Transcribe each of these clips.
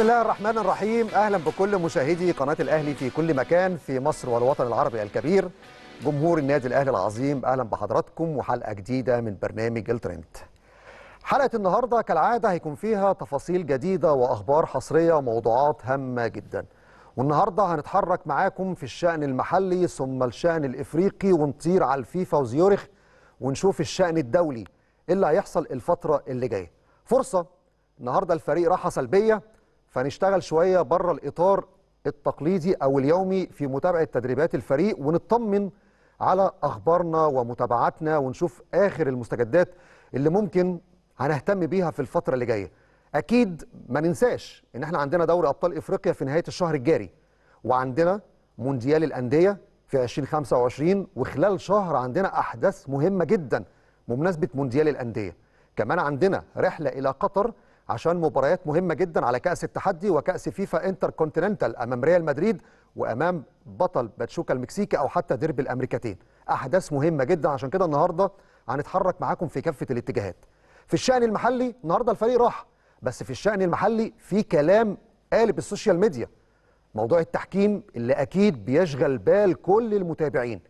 بسم الله الرحمن الرحيم اهلا بكل مشاهدي قناه الاهلي في كل مكان في مصر والوطن العربي الكبير جمهور النادي الاهلي العظيم اهلا بحضراتكم وحلقه جديده من برنامج الترند حلقه النهارده كالعاده هيكون فيها تفاصيل جديده واخبار حصريه وموضوعات هامه جدا والنهارده هنتحرك معاكم في الشان المحلي ثم الشان الافريقي ونطير على الفيفا وزيورخ ونشوف الشان الدولي اللي هيحصل الفتره اللي جايه فرصه النهارده الفريق راحه سلبيه فنشتغل شويه بره الاطار التقليدي او اليومي في متابعه تدريبات الفريق ونطمن على اخبارنا ومتابعاتنا ونشوف اخر المستجدات اللي ممكن هنهتم بيها في الفتره اللي جايه اكيد ما ننساش ان احنا عندنا دوري ابطال افريقيا في نهايه الشهر الجاري وعندنا مونديال الانديه في 2025 وخلال شهر عندنا احداث مهمه جدا بمناسبه مونديال الانديه كمان عندنا رحله الى قطر عشان مباريات مهمه جدا على كاس التحدي وكاس فيفا انتر كونتيننتال امام ريال مدريد وامام بطل باتشوكا المكسيكي او حتى ديربي الامريكتين احداث مهمه جدا عشان كده النهارده هنتحرك معاكم في كافه الاتجاهات في الشان المحلي النهارده الفريق راح بس في الشان المحلي في كلام قالب السوشيال ميديا موضوع التحكيم اللي اكيد بيشغل بال كل المتابعين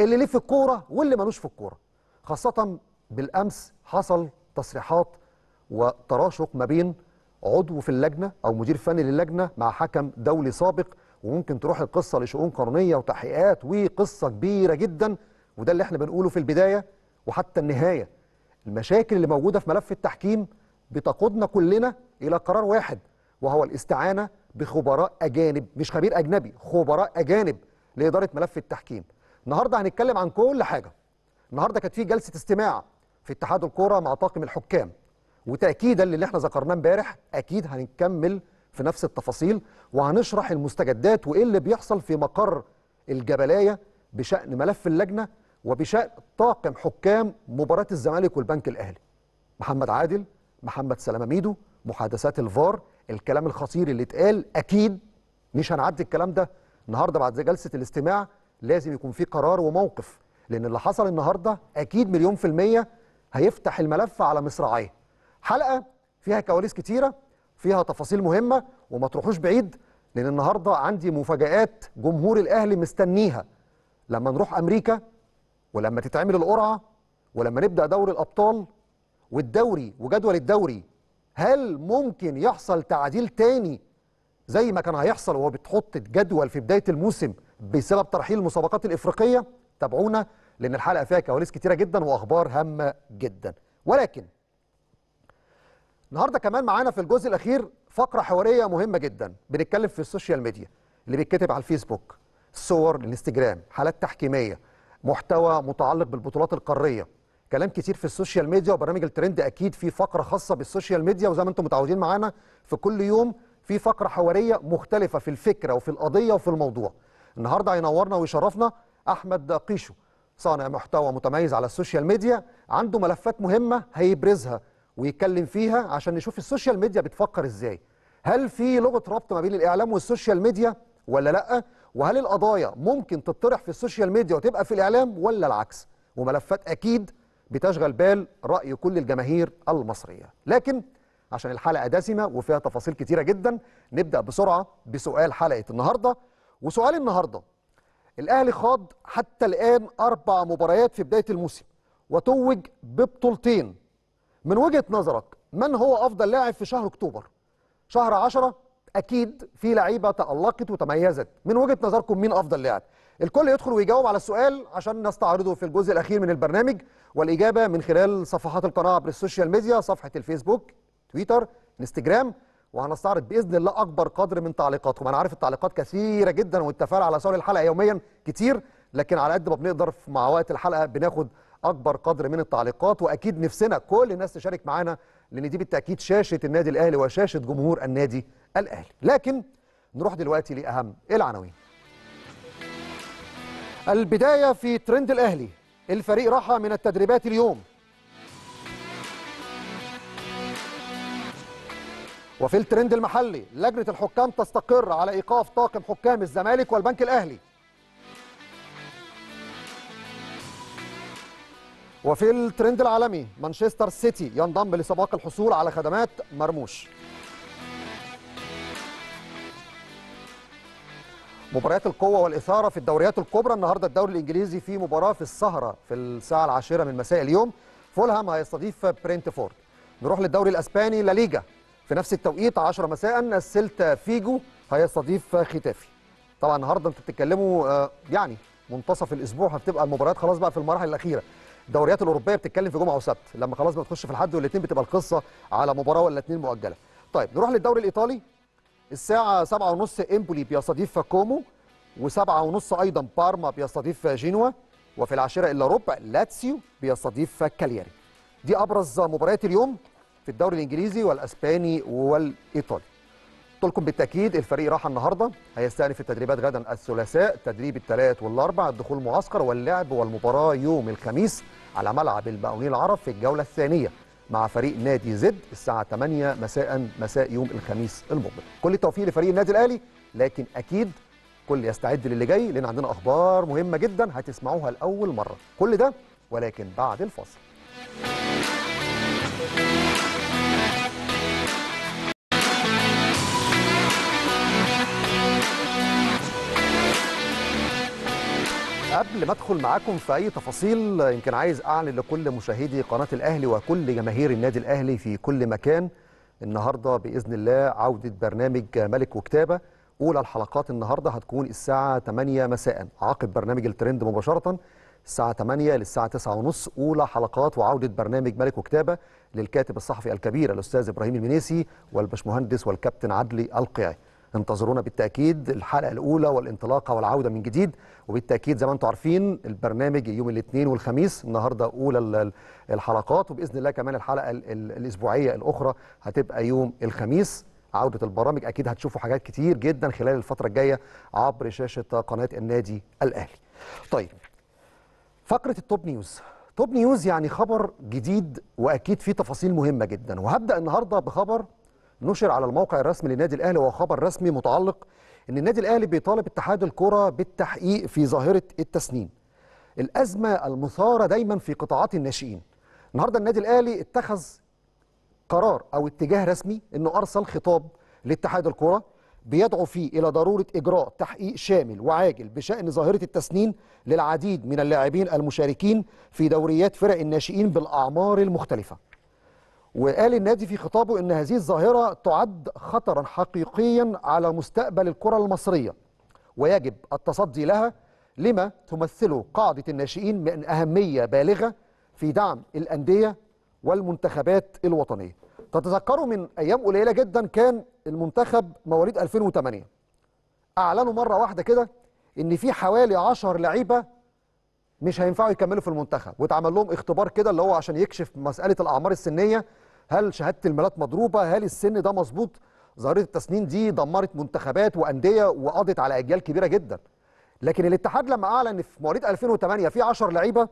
اللي ليه في الكوره واللي ملوش في الكوره خاصه بالامس حصل تصريحات وتراشق ما بين عضو في اللجنه او مدير فني للجنه مع حكم دولي سابق وممكن تروح القصه لشؤون قانونيه وتحقيقات وقصه كبيره جدا وده اللي احنا بنقوله في البدايه وحتى النهايه المشاكل اللي موجوده في ملف التحكيم بتقودنا كلنا الى قرار واحد وهو الاستعانه بخبراء اجانب مش خبير اجنبي خبراء اجانب لاداره ملف التحكيم النهارده هنتكلم عن كل حاجه النهارده كانت في جلسه استماع في اتحاد الكوره مع طاقم الحكام وتاكيدا للي احنا ذكرناه امبارح اكيد هنكمل في نفس التفاصيل وهنشرح المستجدات وايه اللي بيحصل في مقر الجبلايه بشان ملف اللجنه وبشان طاقم حكام مباراه الزمالك والبنك الاهلي محمد عادل محمد سلامه ميدو محادثات الفار الكلام الخطير اللي اتقال اكيد مش هنعدي الكلام ده النهارده بعد جلسه الاستماع لازم يكون في قرار وموقف لان اللي حصل النهارده اكيد مليون في الميه هيفتح الملف على مصراعيه حلقه فيها كواليس كتيره فيها تفاصيل مهمه وما تروحوش بعيد لان النهارده عندي مفاجات جمهور الاهلي مستنيها لما نروح امريكا ولما تتعمل القرعه ولما نبدا دوري الابطال والدوري وجدول الدوري هل ممكن يحصل تعديل تاني زي ما كان هيحصل وهو بتحط الجدول في بدايه الموسم بسبب ترحيل المسابقات الافريقيه تابعونا لان الحلقه فيها كواليس كتيره جدا واخبار هامه جدا ولكن النهارده كمان معانا في الجزء الاخير فقره حواريه مهمه جدا بنتكلم في السوشيال ميديا اللي بيتكتب على الفيسبوك صور الانستجرام حالات تحكيميه محتوى متعلق بالبطولات القاريه كلام كتير في السوشيال ميديا وبرنامج الترند اكيد في فقره خاصه بالسوشيال ميديا وزي ما انتم متعودين معانا في كل يوم في فقره حواريه مختلفه في الفكره وفي القضيه وفي الموضوع النهارده هينورنا ويشرفنا احمد قيشو صانع محتوى متميز على السوشيال ميديا عنده ملفات مهمه هيبرزها ويتكلم فيها عشان نشوف السوشيال ميديا بتفكر ازاي هل في لغه ربط ما بين الاعلام والسوشيال ميديا ولا لا وهل القضايا ممكن تطرح في السوشيال ميديا وتبقى في الاعلام ولا العكس وملفات اكيد بتشغل بال راي كل الجماهير المصريه لكن عشان الحلقه دسمه وفيها تفاصيل كتيره جدا نبدا بسرعه بسؤال حلقه النهارده وسؤال النهارده الاهلي خاض حتى الان اربع مباريات في بدايه الموسم وتوج ببطولتين من وجهه نظرك من هو افضل لاعب في شهر اكتوبر شهر 10 اكيد في لعيبه تالقت وتميزت من وجهه نظركم مين افضل لاعب الكل يدخل ويجاوب على السؤال عشان نستعرضه في الجزء الاخير من البرنامج والاجابه من خلال صفحات القناه عبر السوشيال ميديا صفحه الفيسبوك تويتر انستجرام وهنستعرض باذن الله اكبر قدر من تعليقاتكم انا عارف التعليقات كثيره جدا والتفاعل على صور الحلقه يوميا كتير لكن على قد ما بنقدر مع وقت الحلقه بناخد اكبر قدر من التعليقات واكيد نفسنا كل الناس تشارك معانا لان دي بالتاكيد شاشه النادي الاهلي وشاشه جمهور النادي الاهلي لكن نروح دلوقتي لاهم العناوين البدايه في ترند الاهلي الفريق راح من التدريبات اليوم وفي الترند المحلي لجنه الحكام تستقر على ايقاف طاقم حكام الزمالك والبنك الاهلي وفي الترند العالمي مانشستر سيتي ينضم لسباق الحصول على خدمات مرموش مباريات القوة والإثارة في الدوريات الكبرى النهاردة الدوري الإنجليزي في مباراة في السهرة في الساعة العاشرة من مساء اليوم فولهام هيستضيف برينتفورد نروح للدوري الإسباني لا في نفس التوقيت 10 مساء السلتا فيجو هيستضيف ختافي طبعا النهارده انتوا بتتكلموا آه، يعني منتصف الاسبوع هتبقى المباريات خلاص بقى في المراحل الاخيره الدوريات الاوروبيه بتتكلم في جمعه وسبت لما خلاص بتخش في الحد والاثنين بتبقى القصه على مباراه ولا اثنين مؤجله طيب نروح للدوري الايطالي الساعه 7:30 امبولي بيستضيف كومو و7:30 ايضا بارما بيستضيف جينوا وفي العاشره الا ربع لاتسيو بيستضيف كالياري دي ابرز مباريات اليوم في الدوري الانجليزي والاسباني والايطالي قلت لكم بالتاكيد الفريق راح النهارده هيستأنف التدريبات غدا الثلاثاء تدريب الثلاث والاربع الدخول معسكر واللعب والمباراه يوم الخميس على ملعب المقاولين العرب في الجوله الثانيه مع فريق نادي زد الساعه 8 مساء مساء يوم الخميس المقبل كل التوفيق لفريق النادي الاهلي لكن اكيد كل يستعد للي جاي لان عندنا اخبار مهمه جدا هتسمعوها لاول مره كل ده ولكن بعد الفاصل قبل ما ادخل معاكم في اي تفاصيل يمكن عايز اعلن لكل مشاهدي قناه الاهلي وكل جماهير النادي الاهلي في كل مكان النهارده باذن الله عوده برنامج ملك وكتابه اولى الحلقات النهارده هتكون الساعه 8 مساء عقب برنامج الترند مباشره الساعه 8 للساعه 9:30 اولى حلقات وعوده برنامج ملك وكتابه للكاتب الصحفي الكبير الاستاذ ابراهيم المنيسي والبشمهندس والكابتن عدلي القيعي انتظرونا بالتاكيد الحلقه الاولى والانطلاقه والعوده من جديد وبالتاكيد زي ما انتم عارفين البرنامج يوم الاثنين والخميس النهارده اولى الحلقات وباذن الله كمان الحلقه الاسبوعيه الاخرى هتبقى يوم الخميس عودة البرامج أكيد هتشوفوا حاجات كتير جدا خلال الفترة الجاية عبر شاشة قناة النادي الأهلي طيب فقرة التوب نيوز توب نيوز يعني خبر جديد وأكيد فيه تفاصيل مهمة جدا وهبدأ النهاردة بخبر نشر على الموقع الرسمي للنادي الاهلي وهو خبر رسمي متعلق ان النادي الاهلي بيطالب اتحاد الكره بالتحقيق في ظاهره التسنين الازمه المثاره دايما في قطاعات الناشئين النهارده النادي الاهلي اتخذ قرار او اتجاه رسمي انه ارسل خطاب لاتحاد الكره بيدعو فيه الى ضروره اجراء تحقيق شامل وعاجل بشان ظاهره التسنين للعديد من اللاعبين المشاركين في دوريات فرق الناشئين بالاعمار المختلفه وقال النادي في خطابه ان هذه الظاهره تعد خطرا حقيقيا على مستقبل الكره المصريه ويجب التصدي لها لما تمثله قاعده الناشئين من اهميه بالغه في دعم الانديه والمنتخبات الوطنيه. تتذكروا من ايام قليله جدا كان المنتخب مواليد 2008 اعلنوا مره واحده كده ان في حوالي 10 لعيبه مش هينفعوا يكملوا في المنتخب واتعمل لهم اختبار كده اللي هو عشان يكشف مساله الاعمار السنيه هل شهاده الميلاد مضروبه هل السن ده مظبوط ظاهره التسنين دي دمرت منتخبات وانديه وقضت على اجيال كبيره جدا لكن الاتحاد لما اعلن في مواليد 2008 في 10 لعيبه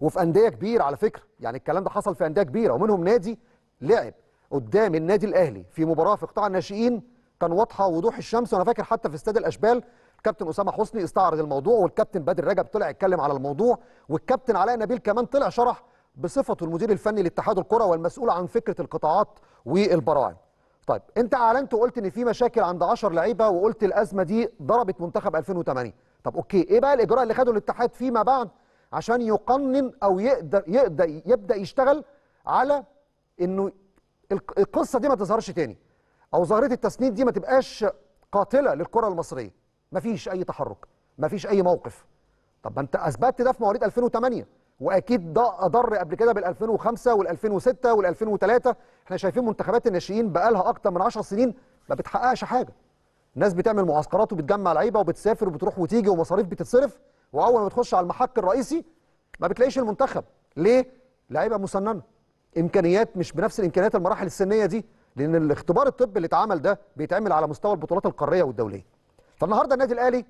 وفي انديه كبيره على فكره يعني الكلام ده حصل في انديه كبيره ومنهم نادي لعب قدام النادي الاهلي في مباراه في قطاع الناشئين كان واضحه وضوح الشمس وانا فاكر حتى في استاد الاشبال الكابتن اسامه حسني استعرض الموضوع والكابتن بدر رجب طلع اتكلم على الموضوع والكابتن علاء نبيل كمان طلع شرح بصفته المدير الفني لاتحاد الكره والمسؤول عن فكره القطاعات والبراعم طيب انت اعلنت وقلت ان في مشاكل عند 10 لعيبه وقلت الازمه دي ضربت منتخب 2008 طب اوكي ايه بقى الاجراء اللي خده الاتحاد فيما بعد عشان يقنن او يقدر يقدر يبدا يشتغل على انه القصه دي ما تظهرش تاني او ظاهره التسنيد دي ما تبقاش قاتله للكره المصريه مفيش اي تحرك مفيش اي موقف طب ما انت اثبتت ده في مواليد 2008 واكيد ده اضر قبل كده بال 2005 وال 2006 وال 2003 احنا شايفين منتخبات الناشئين بقى لها اكتر من 10 سنين ما بتحققش حاجه الناس بتعمل معسكرات وبتجمع لعيبه وبتسافر وبتروح وتيجي ومصاريف بتتصرف واول ما بتخش على المحك الرئيسي ما بتلاقيش المنتخب ليه لعيبه مسننه امكانيات مش بنفس الامكانيات المراحل السنيه دي لان الاختبار الطبي اللي اتعمل ده بيتعمل على مستوى البطولات القاريه والدوليه فالنهارده النادي الاهلي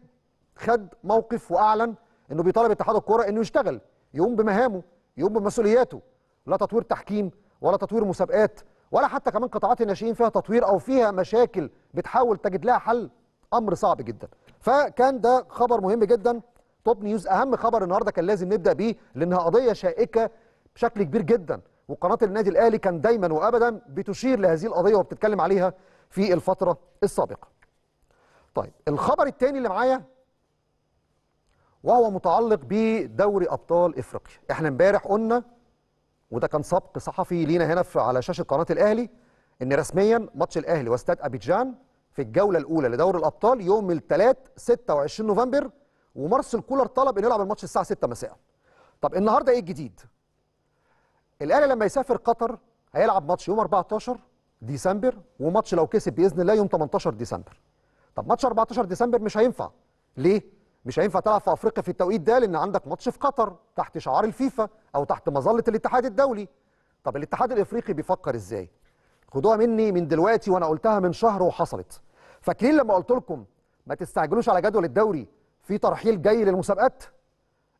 خد موقف واعلن انه بيطالب اتحاد الكوره انه يشتغل يقوم بمهامه يقوم بمسؤولياته لا تطوير تحكيم ولا تطوير مسابقات ولا حتى كمان قطاعات الناشئين فيها تطوير او فيها مشاكل بتحاول تجد لها حل امر صعب جدا فكان ده خبر مهم جدا توب نيوز اهم خبر النهارده كان لازم نبدا بيه لانها قضيه شائكه بشكل كبير جدا وقناه النادي الاهلي كان دايما وابدا بتشير لهذه القضيه وبتتكلم عليها في الفتره السابقه طيب الخبر الثاني اللي معايا وهو متعلق بدوري ابطال افريقيا احنا امبارح قلنا وده كان سبق صحفي لينا هنا في على شاشه قناه الاهلي ان رسميا ماتش الاهلي واستاد ابيجان في الجوله الاولى لدوري الابطال يوم الثلاث 26 نوفمبر ومارسيل كولر طلب ان يلعب الماتش الساعه 6 مساء طب النهارده ايه الجديد الاهلي لما يسافر قطر هيلعب ماتش يوم 14 ديسمبر وماتش لو كسب باذن الله يوم 18 ديسمبر طب ماتش 14 ديسمبر مش هينفع ليه مش هينفع تلعب في افريقيا في التوقيت ده لان عندك ماتش في قطر تحت شعار الفيفا او تحت مظله الاتحاد الدولي طب الاتحاد الافريقي بيفكر ازاي خدوها مني من دلوقتي وانا قلتها من شهر وحصلت فاكرين لما قلت لكم ما تستعجلوش على جدول الدوري في ترحيل جاي للمسابقات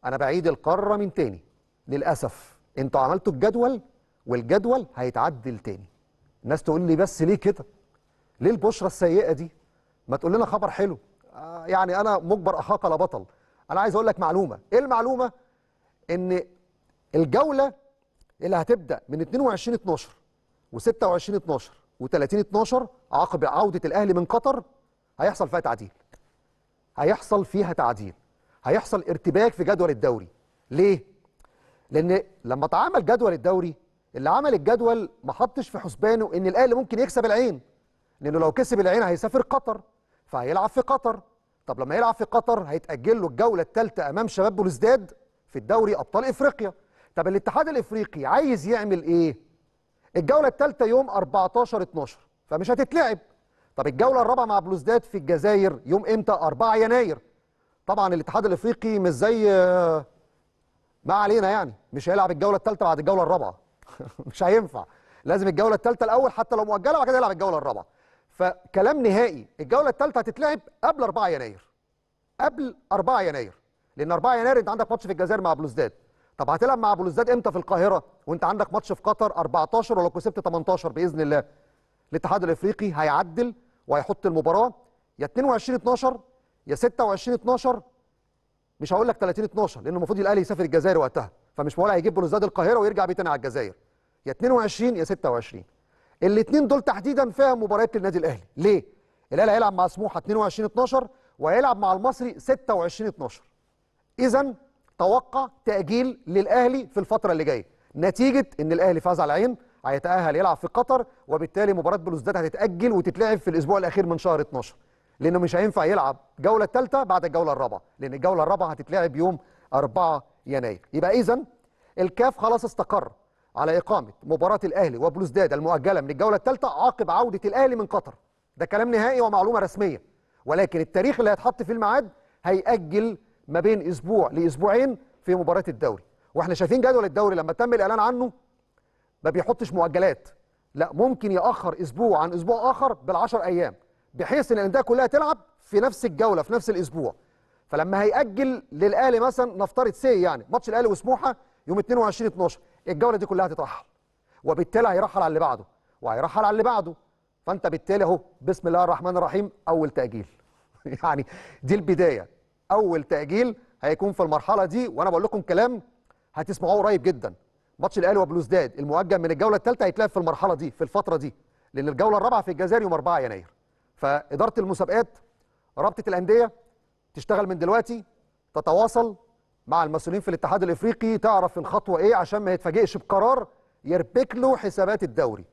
انا بعيد القاره من تاني للاسف انتوا عملتوا الجدول والجدول هيتعدل تاني الناس تقول لي بس ليه كده ليه البشرة السيئة دي ما تقول لنا خبر حلو يعني انا مجبر احاق بطل انا عايز اقول لك معلومه ايه المعلومه ان الجوله اللي هتبدا من 22 12 و26 12 و30 12 عقب عوده الاهلي من قطر هيحصل فيها تعديل هيحصل فيها تعديل هيحصل ارتباك في جدول الدوري ليه لان لما اتعمل جدول الدوري اللي عمل الجدول ما حطش في حسبانه ان الاهلي ممكن يكسب العين لانه لو كسب العين هيسافر قطر فهيلعب في قطر طب لما يلعب في قطر هيتأجل له الجولة الثالثة أمام شباب بلوزداد في الدوري أبطال إفريقيا طب الاتحاد الإفريقي عايز يعمل إيه؟ الجولة الثالثة يوم 14 12 فمش هتتلعب طب الجولة الرابعة مع بلوزداد في الجزائر يوم إمتى؟ 4 يناير طبعا الاتحاد الإفريقي مش زي ما علينا يعني مش هيلعب الجولة الثالثة بعد الجولة الرابعة مش هينفع لازم الجولة الثالثة الأول حتى لو مؤجلة وبعد كده يلعب الجولة الرابعة فكلام نهائي الجوله الثالثه هتتلعب قبل 4 يناير قبل 4 يناير لان 4 يناير انت عندك ماتش في الجزائر مع بلوزداد طب هتلعب مع بلوزداد امتى في القاهره وانت عندك ماتش في قطر 14 ولو كسبت 18 باذن الله الاتحاد الافريقي هيعدل وهيحط المباراه يا 22 12 يا 26 12 مش هقول لك 30 12 لان المفروض الاهلي يسافر الجزائر وقتها فمش مولع هيجيب بلوزداد القاهره ويرجع بيه تاني على الجزائر يا 22 يا 26 الاثنين دول تحديدا فيها مباريات النادي الاهلي ليه الاهلي هيلعب مع سموحه 22 12 وهيلعب مع المصري 26 12 اذا توقع تاجيل للاهلي في الفتره اللي جايه نتيجه ان الاهلي فاز على العين هيتاهل يلعب في قطر وبالتالي مباراه بلوزداد هتتاجل وتتلعب في الاسبوع الاخير من شهر 12 لانه مش هينفع يلعب الجوله الثالثه بعد الجوله الرابعه لان الجوله الرابعه هتتلعب يوم 4 يناير يبقى اذا الكاف خلاص استقر على إقامة مباراة الأهلي وبلوزداد المؤجلة من الجولة الثالثة عقب عودة الأهلي من قطر ده كلام نهائي ومعلومة رسمية ولكن التاريخ اللي هيتحط في الميعاد هيأجل ما بين أسبوع لأسبوعين في مباراة الدوري واحنا شايفين جدول الدوري لما تم الإعلان عنه ما بيحطش مؤجلات لا ممكن يأخر أسبوع عن أسبوع آخر بالعشر أيام بحيث إن الأندية كلها تلعب في نفس الجولة في نفس الأسبوع فلما هيأجل للأهلي مثلا نفترض سي يعني ماتش الأهلي وسموحة يوم 22 12 الجوله دي كلها هتترحل وبالتالي هيرحل على اللي بعده وهيرحل على اللي بعده فانت بالتالي اهو بسم الله الرحمن الرحيم اول تاجيل يعني دي البدايه اول تاجيل هيكون في المرحله دي وانا بقول لكم كلام هتسمعوه قريب جدا ماتش الاهلي وبلوزداد المؤجل من الجوله الثالثه هيتلعب في المرحله دي في الفتره دي لان الجوله الرابعه في الجزائر يوم 4 يناير فاداره المسابقات رابطه الانديه تشتغل من دلوقتي تتواصل مع المسؤولين في الاتحاد الافريقي تعرف الخطوه ايه عشان ما يتفاجئش بقرار يربك له حسابات الدوري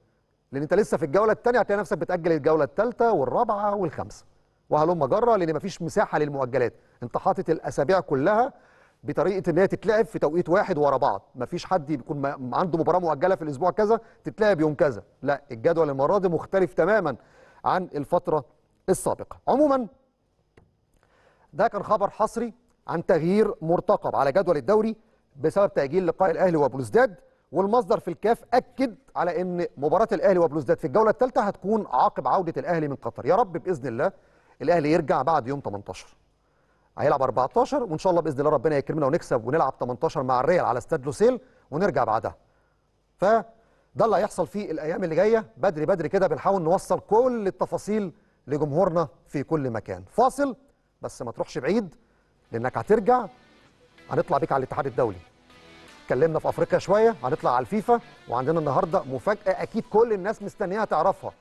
لان انت لسه في الجوله الثانيه هتلاقي نفسك بتاجل الجوله الثالثه والرابعه والخامسه وهلم جره لان مفيش مساحه للمؤجلات انت حاطط الاسابيع كلها بطريقه ان هي تتلعب في توقيت واحد ورا بعض مفيش حد بيكون عنده مباراه مؤجله في الاسبوع كذا تتلعب يوم كذا لا الجدول المره دي مختلف تماما عن الفتره السابقه عموما ده كان خبر حصري عن تغيير مرتقب على جدول الدوري بسبب تأجيل لقاء الأهلي وبلوزداد والمصدر في الكاف أكد على أن مباراة الأهلي وبلوزداد في الجولة الثالثة هتكون عقب عودة الأهلي من قطر يا رب بإذن الله الأهلي يرجع بعد يوم 18 هيلعب 14 وإن شاء الله بإذن الله ربنا يكرمنا ونكسب ونلعب 18 مع الريال على استاد لوسيل ونرجع بعدها ف ده اللي هيحصل فيه الايام اللي جايه بدري بدري كده بنحاول نوصل كل التفاصيل لجمهورنا في كل مكان فاصل بس ما تروحش بعيد لانك هترجع هنطلع بيك على الاتحاد الدولي اتكلمنا في افريقيا شويه هنطلع على الفيفا وعندنا النهارده مفاجاه اكيد كل الناس مستنيها تعرفها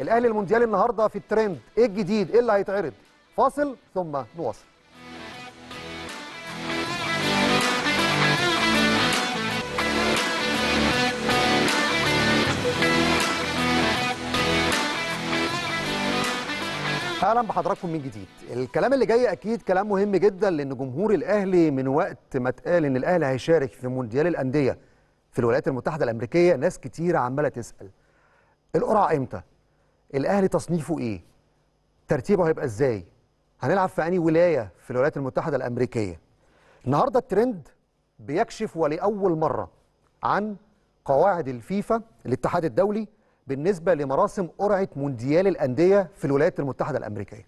الاهلي المونديال النهارده في الترند ايه الجديد ايه اللي هيتعرض فاصل ثم نواصل اهلا بحضراتكم من جديد الكلام اللي جاي اكيد كلام مهم جدا لان جمهور الاهلي من وقت ما اتقال ان الاهلي هيشارك في مونديال الانديه في الولايات المتحده الامريكيه ناس كتير عماله تسال القرعه امتى الاهلي تصنيفه ايه ترتيبه هيبقى ازاي هنلعب في انهي ولايه في الولايات المتحده الامريكيه النهارده الترند بيكشف ولاول مره عن قواعد الفيفا الاتحاد الدولي بالنسبة لمراسم قرعة مونديال الأندية في الولايات المتحدة الأمريكية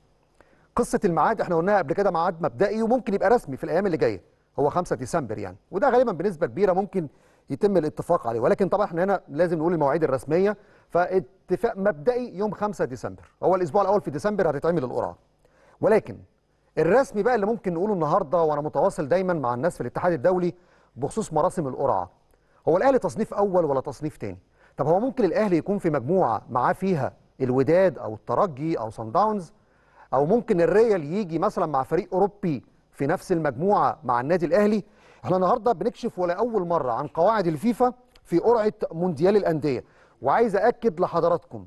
قصة الميعاد احنا قلناها قبل كده ميعاد مبدئي وممكن يبقى رسمي في الأيام اللي جاية هو 5 ديسمبر يعني وده غالبا بنسبة كبيرة ممكن يتم الاتفاق عليه ولكن طبعا احنا هنا لازم نقول المواعيد الرسمية فاتفاق مبدئي يوم 5 ديسمبر هو الأسبوع الأول في ديسمبر هتتعمل القرعة ولكن الرسمي بقى اللي ممكن نقوله النهارده وانا متواصل دايما مع الناس في الاتحاد الدولي بخصوص مراسم القرعه هو الاهلي تصنيف اول ولا تصنيف ثاني؟ طب هو ممكن الاهلي يكون في مجموعه معاه فيها الوداد او الترجي او صن داونز او ممكن الريال يجي مثلا مع فريق اوروبي في نفس المجموعه مع النادي الاهلي احنا النهارده بنكشف ولا اول مره عن قواعد الفيفا في قرعه مونديال الانديه وعايز اكد لحضراتكم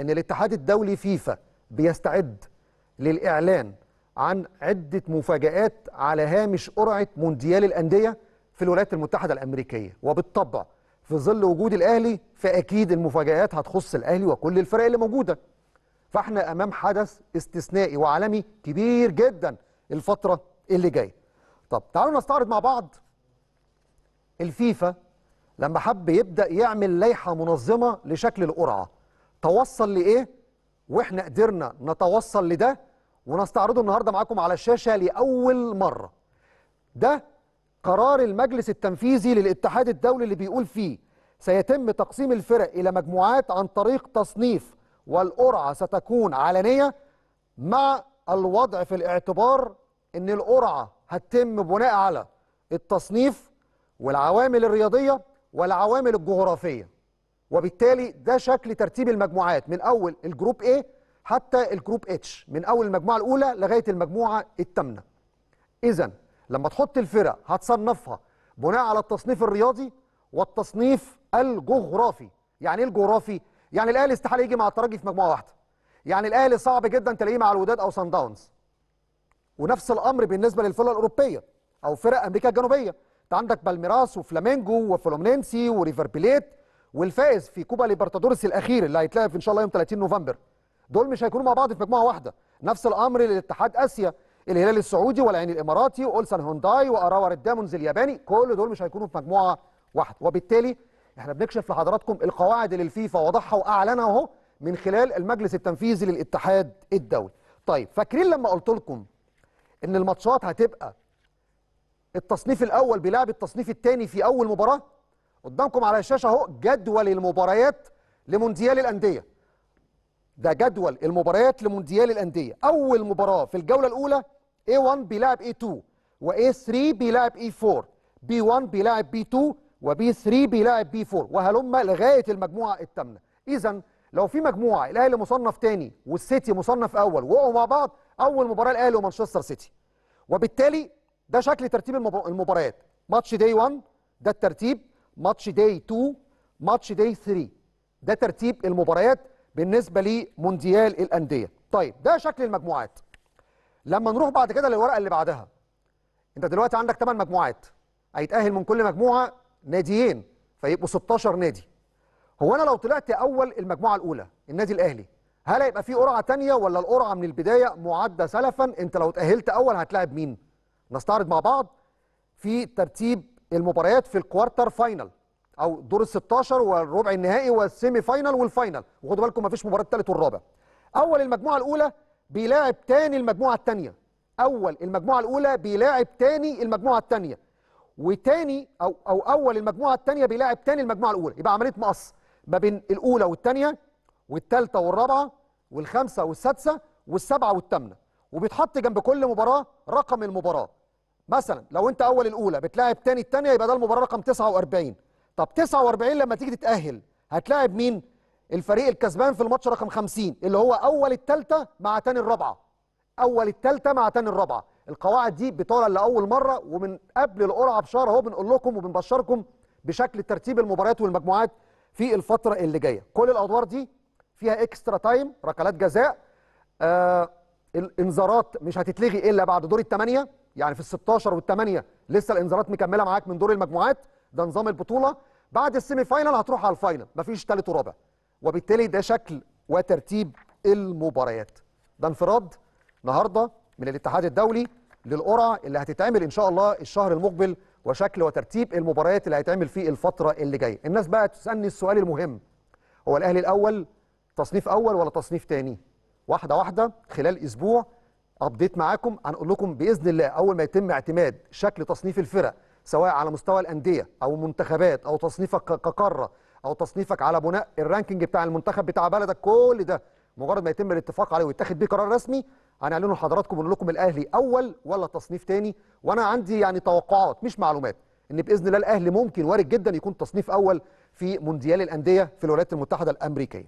ان الاتحاد الدولي فيفا بيستعد للاعلان عن عده مفاجات على هامش قرعه مونديال الانديه في الولايات المتحده الامريكيه وبالطبع في ظل وجود الاهلي فاكيد المفاجات هتخص الاهلي وكل الفرق اللي موجوده فاحنا امام حدث استثنائي وعالمي كبير جدا الفتره اللي جايه طب تعالوا نستعرض مع بعض الفيفا لما حب يبدا يعمل لائحه منظمه لشكل القرعه توصل لايه واحنا قدرنا نتوصل لده ونستعرضه النهارده معاكم على الشاشه لاول مره ده قرار المجلس التنفيذي للاتحاد الدولي اللي بيقول فيه سيتم تقسيم الفرق إلى مجموعات عن طريق تصنيف والقرعة ستكون علنية مع الوضع في الاعتبار أن القرعة هتتم بناء على التصنيف والعوامل الرياضية والعوامل الجغرافية وبالتالي ده شكل ترتيب المجموعات من أول الجروب A حتى الجروب H من أول المجموعة الأولى لغاية المجموعة الثامنة إذا لما تحط الفرق هتصنفها بناء على التصنيف الرياضي والتصنيف الجغرافي يعني ايه الجغرافي يعني الاهلي استحاله يجي مع الترجي في مجموعه واحده يعني الاهلي صعب جدا تلاقيه مع الوداد او سان داونز ونفس الامر بالنسبه للفرق الاوروبيه او فرق امريكا الجنوبيه انت عندك بالميراس وفلامينجو وفلومنينسي وريفر بليت والفائز في كوبا ليبرتادورس الاخير اللي هيتلعب ان شاء الله يوم 30 نوفمبر دول مش هيكونوا مع بعض في مجموعه واحده نفس الامر للاتحاد اسيا الهلال السعودي والعين الاماراتي واولسان هونداي واراور الدامونز الياباني كل دول مش هيكونوا في مجموعه واحد وبالتالي احنا بنكشف لحضراتكم القواعد اللي الفيفا وضعها واعلنها اهو من خلال المجلس التنفيذي للاتحاد الدولي طيب فاكرين لما قلت لكم ان الماتشات هتبقى التصنيف الاول بيلعب التصنيف الثاني في اول مباراه قدامكم على الشاشه اهو جدول المباريات لمونديال الانديه ده جدول المباريات لمونديال الانديه اول مباراه في الجوله الاولى A1 بيلعب A2 و A3 بيلعب A4 B1 بيلعب B2 وبي 3 بيلاعب بي 4 وهلم لغايه المجموعه الثامنه اذا لو في مجموعه الاهلي مصنف ثاني والسيتي مصنف اول وقعوا مع بعض اول مباراه الاهلي ومانشستر سيتي وبالتالي ده شكل ترتيب المباريات ماتش داي 1 ده الترتيب ماتش داي 2 ماتش داي 3 ده ترتيب المباريات بالنسبه لمونديال الانديه طيب ده شكل المجموعات لما نروح بعد كده للورقه اللي بعدها انت دلوقتي عندك 8 مجموعات هيتاهل من كل مجموعه ناديين فيبقوا 16 نادي هو انا لو طلعت اول المجموعه الاولى النادي الاهلي هل هيبقى في قرعه ثانيه ولا القرعه من البدايه معده سلفا انت لو اتاهلت اول هتلاعب مين نستعرض مع بعض في ترتيب المباريات في الكوارتر فاينل او دور ال 16 والربع النهائي والسيمي فاينل والفاينل وخدوا بالكم ما فيش مباراه الثالث والرابع اول المجموعه الاولى بيلاعب تاني المجموعه الثانيه اول المجموعه الاولى بيلاعب تاني المجموعه الثانيه وتاني او او اول المجموعه الثانيه بيلاعب تاني المجموعه الاولى يبقى عمليه مقص ما بين الاولى والثانيه والثالثه والرابعه والخامسه والسادسه والسبعه والثامنه وبيتحط جنب كل مباراه رقم المباراه مثلا لو انت اول الاولى بتلاعب تاني الثانيه يبقى ده المباراه رقم 49 طب 49 لما تيجي تتاهل هتلاعب مين الفريق الكسبان في الماتش رقم 50 اللي هو اول الثالثه مع تاني الرابعه اول الثالثه مع تاني الرابعه القواعد دي بتعلن لاول مره ومن قبل القرعه بشهر اهو بنقول لكم وبنبشركم بشكل ترتيب المباريات والمجموعات في الفتره اللي جايه كل الادوار دي فيها اكسترا تايم ركلات جزاء آه الانذارات مش هتتلغي الا بعد دور الثمانيه يعني في ال 16 والثمانيه لسه الانذارات مكمله معاك من دور المجموعات ده نظام البطوله بعد السيمي فاينل هتروح على الفاينل مفيش ثالث ورابع وبالتالي ده شكل وترتيب المباريات ده انفراد النهارده من الاتحاد الدولي للقرعة اللي هتتعمل إن شاء الله الشهر المقبل وشكل وترتيب المباريات اللي هيتعمل في الفترة اللي جاية الناس بقى تسألني السؤال المهم هو الأهلي الأول تصنيف أول ولا تصنيف تاني واحدة واحدة خلال أسبوع أبديت معاكم هنقول لكم بإذن الله أول ما يتم اعتماد شكل تصنيف الفرق سواء على مستوى الأندية أو منتخبات أو تصنيفك كقارة أو تصنيفك على بناء الرانكينج بتاع المنتخب بتاع بلدك كل ده مجرد ما يتم الاتفاق عليه ويتاخد بيه قرار رسمي هنعلنه لحضراتكم ونقول لكم الاهلي اول ولا تصنيف تاني وانا عندي يعني توقعات مش معلومات ان باذن الله الاهلي ممكن وارد جدا يكون تصنيف اول في مونديال الانديه في الولايات المتحده الامريكيه.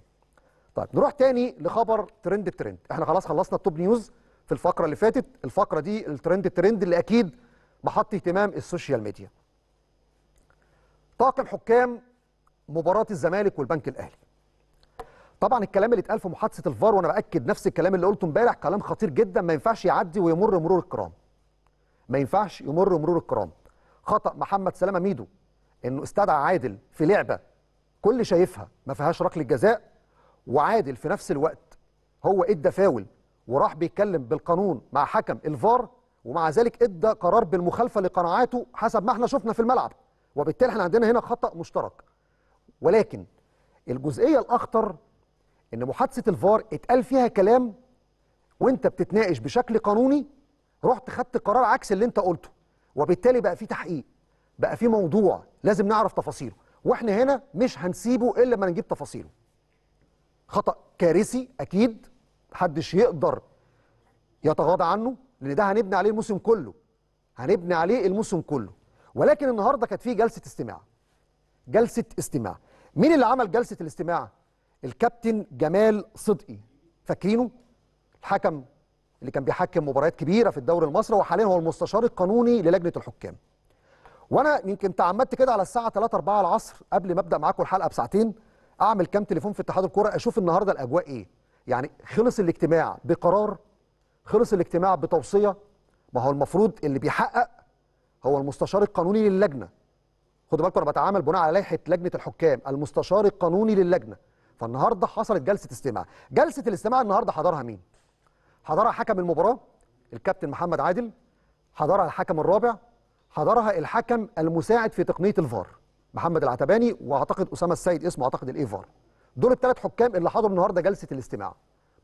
طيب نروح تاني لخبر ترند ترند احنا خلاص خلصنا التوب نيوز في الفقره اللي فاتت، الفقره دي الترند ترند اللي اكيد محط اهتمام السوشيال ميديا. طاقم حكام مباراه الزمالك والبنك الاهلي. طبعا الكلام اللي اتقال في محادثه الفار وانا باكد نفس الكلام اللي قلته امبارح كلام خطير جدا ما ينفعش يعدي ويمر مرور الكرام ما ينفعش يمر مرور الكرام خطا محمد سلامه ميدو انه استدعى عادل في لعبه كل شايفها ما فيهاش ركله جزاء وعادل في نفس الوقت هو ادى فاول وراح بيتكلم بالقانون مع حكم الفار ومع ذلك ادى قرار بالمخالفه لقناعاته حسب ما احنا شفنا في الملعب وبالتالي احنا عندنا هنا خطا مشترك ولكن الجزئيه الاخطر ان محادثه الفار اتقال فيها كلام وانت بتتناقش بشكل قانوني رحت خدت قرار عكس اللي انت قلته وبالتالي بقى في تحقيق بقى في موضوع لازم نعرف تفاصيله واحنا هنا مش هنسيبه الا لما نجيب تفاصيله خطا كارثي اكيد محدش يقدر يتغاضى عنه لان ده هنبني عليه الموسم كله هنبني عليه الموسم كله ولكن النهارده كانت في جلسه استماع جلسه استماع مين اللي عمل جلسه الاستماع الكابتن جمال صدقي فاكرينه الحكم اللي كان بيحكم مباريات كبيره في الدوري المصري وحاليا هو المستشار القانوني للجنه الحكام وانا يمكن تعمدت كده على الساعه 3 4 العصر قبل ما ابدا معاكم الحلقه بساعتين اعمل كام تليفون في اتحاد الكوره اشوف النهارده الاجواء ايه يعني خلص الاجتماع بقرار خلص الاجتماع بتوصيه ما هو المفروض اللي بيحقق هو المستشار القانوني للجنه خدوا بالكم انا بتعامل بناء على لائحه لجنه الحكام المستشار القانوني للجنه فالنهارده حصلت جلسه استماع جلسه الاستماع النهارده حضرها مين حضرها حكم المباراه الكابتن محمد عادل حضرها الحكم الرابع حضرها الحكم المساعد في تقنيه الفار محمد العتباني واعتقد اسامه السيد اسمه اعتقد الايفار دول الثلاث حكام اللي حضروا النهارده جلسه الاستماع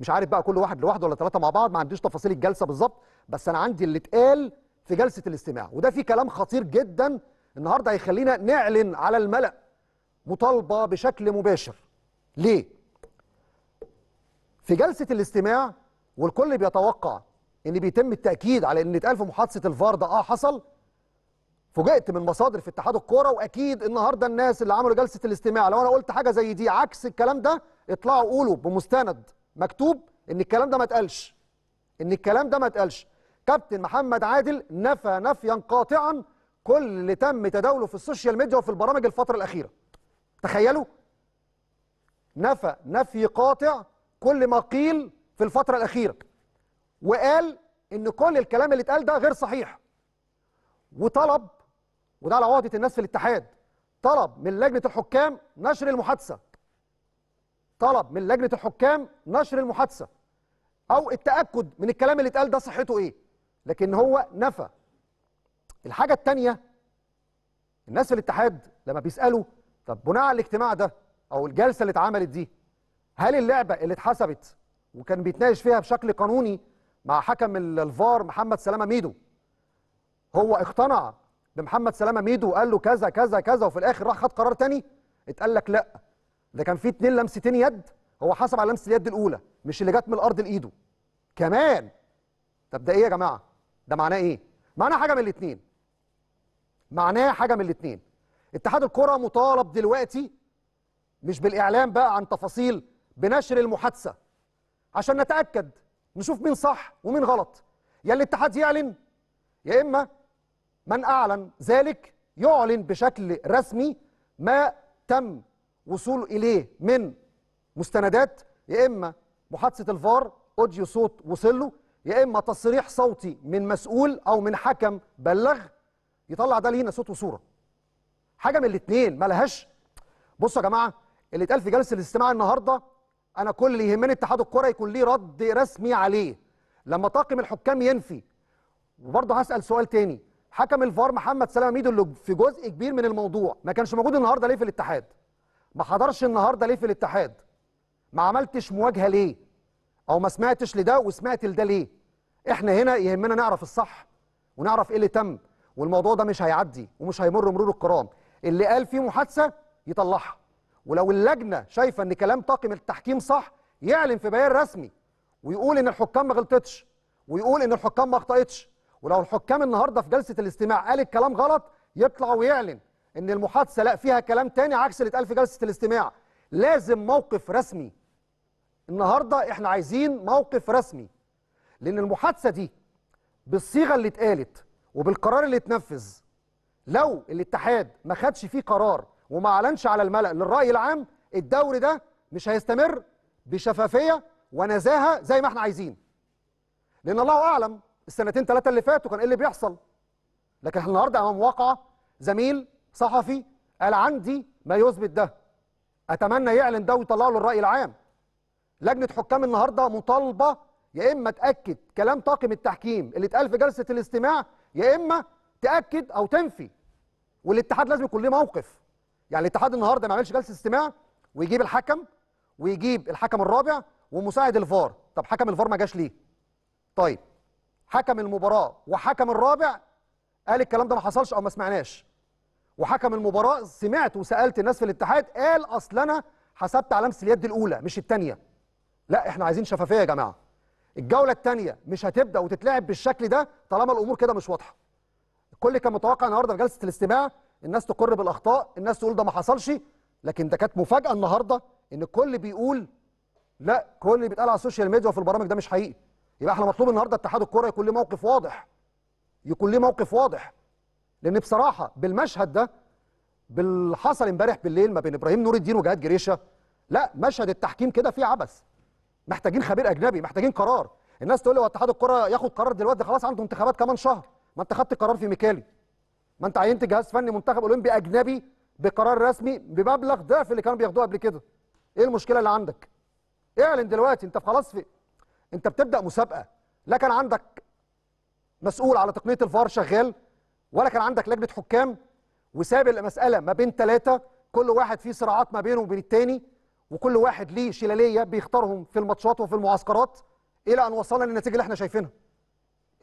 مش عارف بقى كل واحد لوحده ولا ثلاثه مع بعض ما عنديش تفاصيل الجلسه بالظبط بس انا عندي اللي اتقال في جلسه الاستماع وده في كلام خطير جدا النهارده هيخلينا نعلن على الملأ مطالبه بشكل مباشر ليه في جلسه الاستماع والكل بيتوقع ان بيتم التاكيد على ان اتقال في محادثه الفار ده اه حصل فوجئت من مصادر في اتحاد الكوره واكيد النهارده الناس اللي عملوا جلسه الاستماع لو انا قلت حاجه زي دي عكس الكلام ده اطلعوا قولوا بمستند مكتوب ان الكلام ده ما اتقالش ان الكلام ده ما اتقالش كابتن محمد عادل نفى نفيا قاطعا كل اللي تم تداوله في السوشيال ميديا وفي البرامج الفتره الاخيره تخيلوا نفى نفي قاطع كل ما قيل في الفترة الأخيرة وقال إن كل الكلام اللي اتقال ده غير صحيح وطلب وده على عهدة الناس في الاتحاد طلب من لجنة الحكام نشر المحادثة طلب من لجنة الحكام نشر المحادثة أو التأكد من الكلام اللي اتقال ده صحته إيه لكن هو نفى الحاجة التانية الناس في الاتحاد لما بيسألوا طب بناء على الاجتماع ده او الجلسه اللي اتعملت دي هل اللعبه اللي اتحسبت وكان بيتناقش فيها بشكل قانوني مع حكم الفار محمد سلامه ميدو هو اقتنع بمحمد سلامه ميدو وقال له كذا كذا كذا وفي الاخر راح خد قرار تاني اتقال لك لا ده كان في اتنين لمستين يد هو حسب على لمسه اليد الاولى مش اللي جت من الارض لايده كمان طب ده ايه يا جماعه ده معناه ايه معناه حاجه من الاثنين معناه حاجه من الاثنين اتحاد الكره مطالب دلوقتي مش بالإعلام بقى عن تفاصيل بنشر المحادثة عشان نتأكد نشوف مين صح ومين غلط يا الاتحاد يعلن يا إما من أعلن ذلك يعلن بشكل رسمي ما تم وصول إليه من مستندات يا إما محادثة الفار أوديو صوت وصل له يا إما تصريح صوتي من مسؤول أو من حكم بلغ يطلع ده لينا صوت وصورة حاجة من الاتنين ملهاش بصوا يا جماعة اللي اتقال في جلسه الاستماع النهارده انا كل اللي يهمني اتحاد الكره يكون ليه رد رسمي عليه لما طاقم الحكام ينفي وبرضه هسال سؤال تاني حكم الفار محمد سلامه ميدو اللي في جزء كبير من الموضوع ما كانش موجود النهارده ليه في الاتحاد ما حضرش النهارده ليه في الاتحاد ما عملتش مواجهه ليه او ما سمعتش لده وسمعت لده ليه احنا هنا يهمنا نعرف الصح ونعرف ايه اللي تم والموضوع ده مش هيعدي ومش هيمر مرور الكرام اللي قال فيه محادثه يطلعها ولو اللجنه شايفه ان كلام طاقم التحكيم صح يعلن في بيان رسمي ويقول ان الحكام ما غلطتش ويقول ان الحكام ما اخطاتش ولو الحكام النهارده في جلسه الاستماع قال الكلام غلط يطلع ويعلن ان المحادثه لا فيها كلام تاني عكس اللي اتقال في جلسه الاستماع لازم موقف رسمي النهارده احنا عايزين موقف رسمي لان المحادثه دي بالصيغه اللي اتقالت وبالقرار اللي اتنفذ لو الاتحاد ما خدش فيه قرار وما اعلنش على الملأ للرأي العام الدوري ده مش هيستمر بشفافية ونزاهة زي ما احنا عايزين لأن الله أعلم السنتين ثلاثة اللي فاتوا كان ايه اللي بيحصل لكن احنا النهارده امام واقعة زميل صحفي قال عندي ما يثبت ده أتمنى يعلن ده ويطلعه للرأي العام لجنة حكام النهارده مطالبة يا إما تأكد كلام طاقم التحكيم اللي اتقال في جلسة الاستماع يا إما تأكد أو تنفي والاتحاد لازم يكون له موقف يعني الاتحاد النهارده ما يعملش جلسه استماع ويجيب الحكم ويجيب الحكم الرابع ومساعد الفار طب حكم الفار ما جاش ليه طيب حكم المباراه وحكم الرابع قال الكلام ده ما حصلش او ما سمعناش وحكم المباراه سمعت وسالت الناس في الاتحاد قال اصل انا حسبت علامه اليد الاولى مش الثانيه لا احنا عايزين شفافيه يا جماعه الجوله الثانيه مش هتبدا وتتلعب بالشكل ده طالما الامور كده مش واضحه الكل كان متوقع النهارده في جلسه الاستماع الناس تقر بالاخطاء الناس تقول ده ما حصلش لكن ده كانت مفاجاه النهارده ان الكل بيقول لا كل اللي بيتقال على السوشيال ميديا وفي البرامج ده مش حقيقي يبقى احنا مطلوب النهارده اتحاد الكوره يكون ليه موقف واضح يكون ليه موقف واضح لان بصراحه بالمشهد ده باللي حصل امبارح بالليل ما بين ابراهيم نور الدين وجهاد جريشه لا مشهد التحكيم كده فيه عبث محتاجين خبير اجنبي محتاجين قرار الناس تقول لي هو اتحاد الكوره ياخد قرار دلوقتي خلاص عنده انتخابات كمان شهر ما انت خدت قرار في ميكالي ما انت عينت جهاز فني منتخب اولمبي اجنبي بقرار رسمي بمبلغ ضعف اللي كانوا بياخدوه قبل كده ايه المشكله اللي عندك اعلن دلوقتي انت خلاص في انت بتبدا مسابقه لا كان عندك مسؤول على تقنيه الفار شغال ولا كان عندك لجنه حكام وساب المساله ما بين ثلاثه كل واحد فيه صراعات ما بينه وبين الثاني وكل واحد ليه شلاليه بيختارهم في الماتشات وفي المعسكرات الى ان وصلنا للنتيجه اللي احنا شايفينها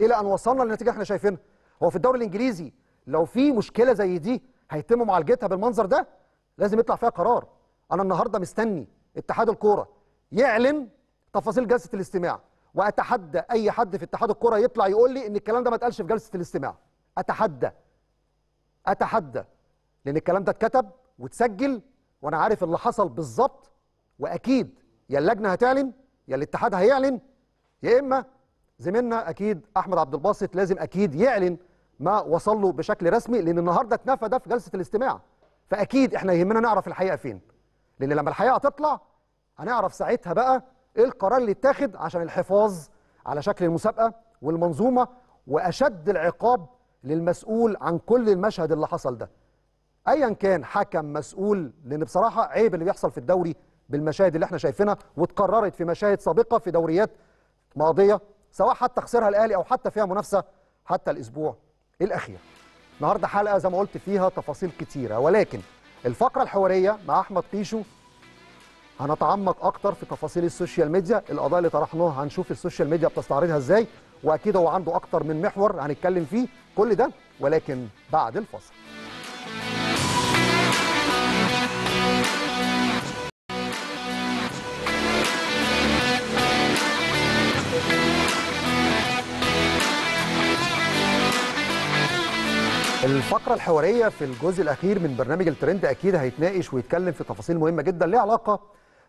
الى ان وصلنا للنتيجه اللي احنا شايفينها هو في الدوري الانجليزي لو في مشكله زي دي هيتم معالجتها بالمنظر ده لازم يطلع فيها قرار انا النهارده مستني اتحاد الكوره يعلن تفاصيل جلسه الاستماع واتحدى اي حد في اتحاد الكوره يطلع يقول لي ان الكلام ده ما اتقالش في جلسه الاستماع اتحدى اتحدى لان الكلام ده اتكتب واتسجل وانا عارف اللي حصل بالظبط واكيد يا اللجنه هتعلن يا الاتحاد هيعلن يا اما زميلنا اكيد احمد عبد الباسط لازم اكيد يعلن ما وصل له بشكل رسمي لان النهارده اتنفى ده في جلسه الاستماع فاكيد احنا يهمنا نعرف الحقيقه فين لان لما الحقيقه تطلع هنعرف ساعتها بقى ايه القرار اللي اتاخد عشان الحفاظ على شكل المسابقه والمنظومه واشد العقاب للمسؤول عن كل المشهد اللي حصل ده ايا كان حكم مسؤول لان بصراحه عيب اللي بيحصل في الدوري بالمشاهد اللي احنا شايفينها واتكررت في مشاهد سابقه في دوريات ماضيه سواء حتى خسرها الاهلي او حتى فيها منافسه حتى الاسبوع الاخير النهارده حلقه زي ما قلت فيها تفاصيل كتيره ولكن الفقره الحواريه مع احمد قيشو هنتعمق اكتر في تفاصيل السوشيال ميديا القضايا اللي طرحناها هنشوف السوشيال ميديا بتستعرضها ازاي واكيد هو عنده اكتر من محور هنتكلم فيه كل ده ولكن بعد الفصل الفقرة الحوارية في الجزء الأخير من برنامج الترند أكيد هيتناقش ويتكلم في تفاصيل مهمة جدا ليها علاقة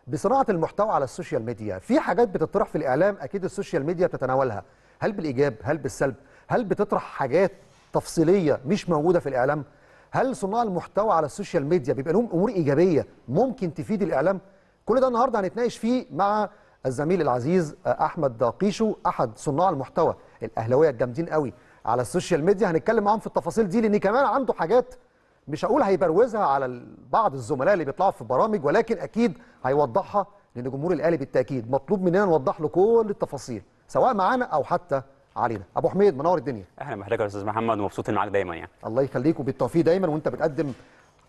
بصناعة المحتوى على السوشيال ميديا في حاجات بتطرح في الإعلام أكيد السوشيال ميديا بتتناولها هل بالإيجاب هل بالسلب هل بتطرح حاجات تفصيلية مش موجودة في الإعلام هل صناع المحتوى على السوشيال ميديا بيبقى لهم أمور إيجابية ممكن تفيد الإعلام كل ده النهاردة هنتناقش فيه مع الزميل العزيز أحمد قيشو أحد صناع المحتوى الأهلاوية الجامدين قوي على السوشيال ميديا هنتكلم معاهم في التفاصيل دي لان كمان عنده حاجات مش هقول هيبروزها على بعض الزملاء اللي بيطلعوا في برامج ولكن اكيد هيوضحها لان جمهور الاهلي بالتاكيد مطلوب مننا نوضح له كل التفاصيل سواء معانا او حتى علينا ابو حميد منور الدنيا اهلا بحضرتك يا استاذ محمد ان معاك دايما يعني الله يخليك وبالتوفيق دايما وانت بتقدم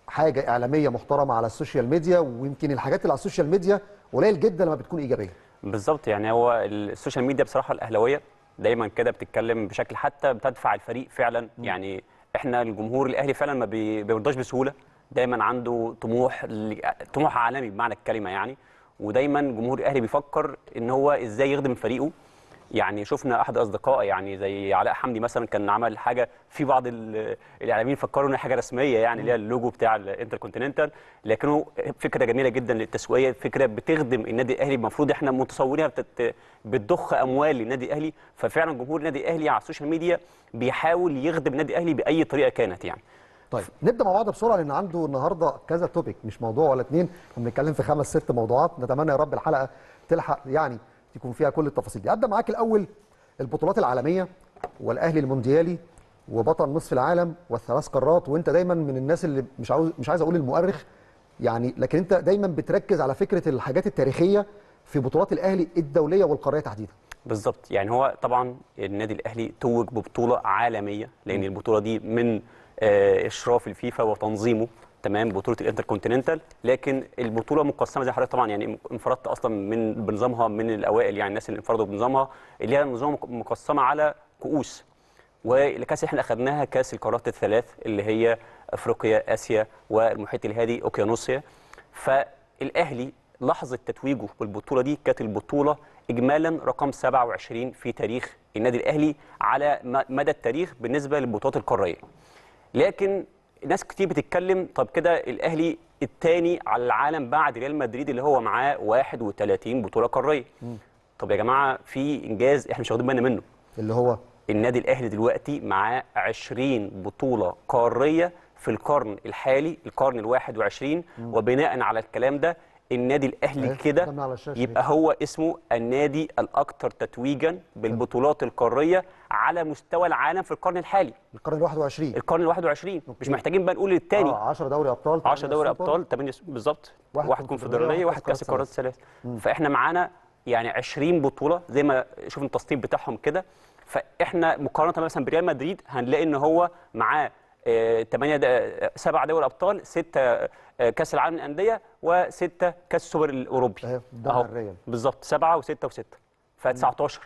حاجه اعلاميه محترمه على السوشيال ميديا ويمكن الحاجات اللي على السوشيال ميديا قليل جدا لما بتكون ايجابيه بالظبط يعني هو السوشيال ميديا بصراحه الاهلاويه دايما كده بتتكلم بشكل حتى بتدفع الفريق فعلا يعني احنا الجمهور الاهلي فعلا ما بيرضاش بسهوله دايما عنده طموح طموح عالمي بمعنى الكلمه يعني ودايما جمهور الاهلي بيفكر ان هو ازاي يخدم فريقه يعني شفنا احد اصدقاء يعني زي علاء حمدي مثلا كان عمل حاجه في بعض الاعلاميين فكروا انها حاجه رسميه يعني اللي هي اللوجو بتاع الانتر كونتيننتال لكنه فكره جميله جدا للتسويقيه فكره بتخدم النادي الاهلي المفروض احنا متصورينها بتضخ اموال للنادي الاهلي ففعلا جمهور النادي الاهلي على السوشيال ميديا بيحاول يخدم النادي الاهلي باي طريقه كانت يعني طيب نبدا مع بعض بسرعه لان عنده النهارده كذا توبيك مش موضوع ولا اتنين بنتكلم في خمس ست موضوعات نتمنى يا رب الحلقه تلحق يعني يكون فيها كل التفاصيل دي ابدا معاك الاول البطولات العالميه والاهلي المونديالي وبطل نصف العالم والثلاث قارات وانت دايما من الناس اللي مش عاوز مش عايز اقول المؤرخ يعني لكن انت دايما بتركز على فكره الحاجات التاريخيه في بطولات الاهلي الدوليه والقاريه تحديدا بالظبط يعني هو طبعا النادي الاهلي توج ببطوله عالميه لان البطوله دي من آه، اشراف الفيفا وتنظيمه تمام بطوله الانتركونتيننتال لكن البطوله مقسمه زي حضرتك طبعا يعني انفردت اصلا من بنظامها من الاوائل يعني الناس اللي انفردوا بنظامها اللي هي نظام مقسمه على كؤوس والكاس احنا اخذناها كاس القارات الثلاث اللي هي افريقيا اسيا والمحيط الهادي اوقيانوسيا فالاهلي لحظه تتويجه بالبطوله دي كانت البطوله اجمالا رقم 27 في تاريخ النادي الاهلي على مدى التاريخ بالنسبه للبطولات القاريه لكن ناس كتير بتتكلم طب كده الاهلي الثاني على العالم بعد ريال مدريد اللي هو معاه 31 بطوله قاريه طب يا جماعه في انجاز احنا مش واخدين بالنا منه اللي هو النادي الاهلي دلوقتي معاه 20 بطوله قاريه في القرن الحالي القرن ال21 وبناء على الكلام ده النادي الاهلي إيه؟ كده يبقى هو اسمه النادي الاكثر تتويجا بالبطولات القاريه على مستوى العالم في القرن الحالي القرن ال21 القرن ال21 مش محتاجين بقى نقول الثاني اه 10 دوري ابطال 10 دوري ابطال 8 بالظبط واحد, كونفدراليه واحد كاس القارات الثلاث فاحنا معانا يعني 20 بطوله زي ما شوف التسطيب بتاعهم كده فاحنا مقارنه مثلا بريال مدريد هنلاقي ان هو معاه 8 7 دوري ابطال 6 آه، كاس العالم للانديه و6 كاس سوبر الاوروبي اهو بالظبط 7 و6 و6 ف19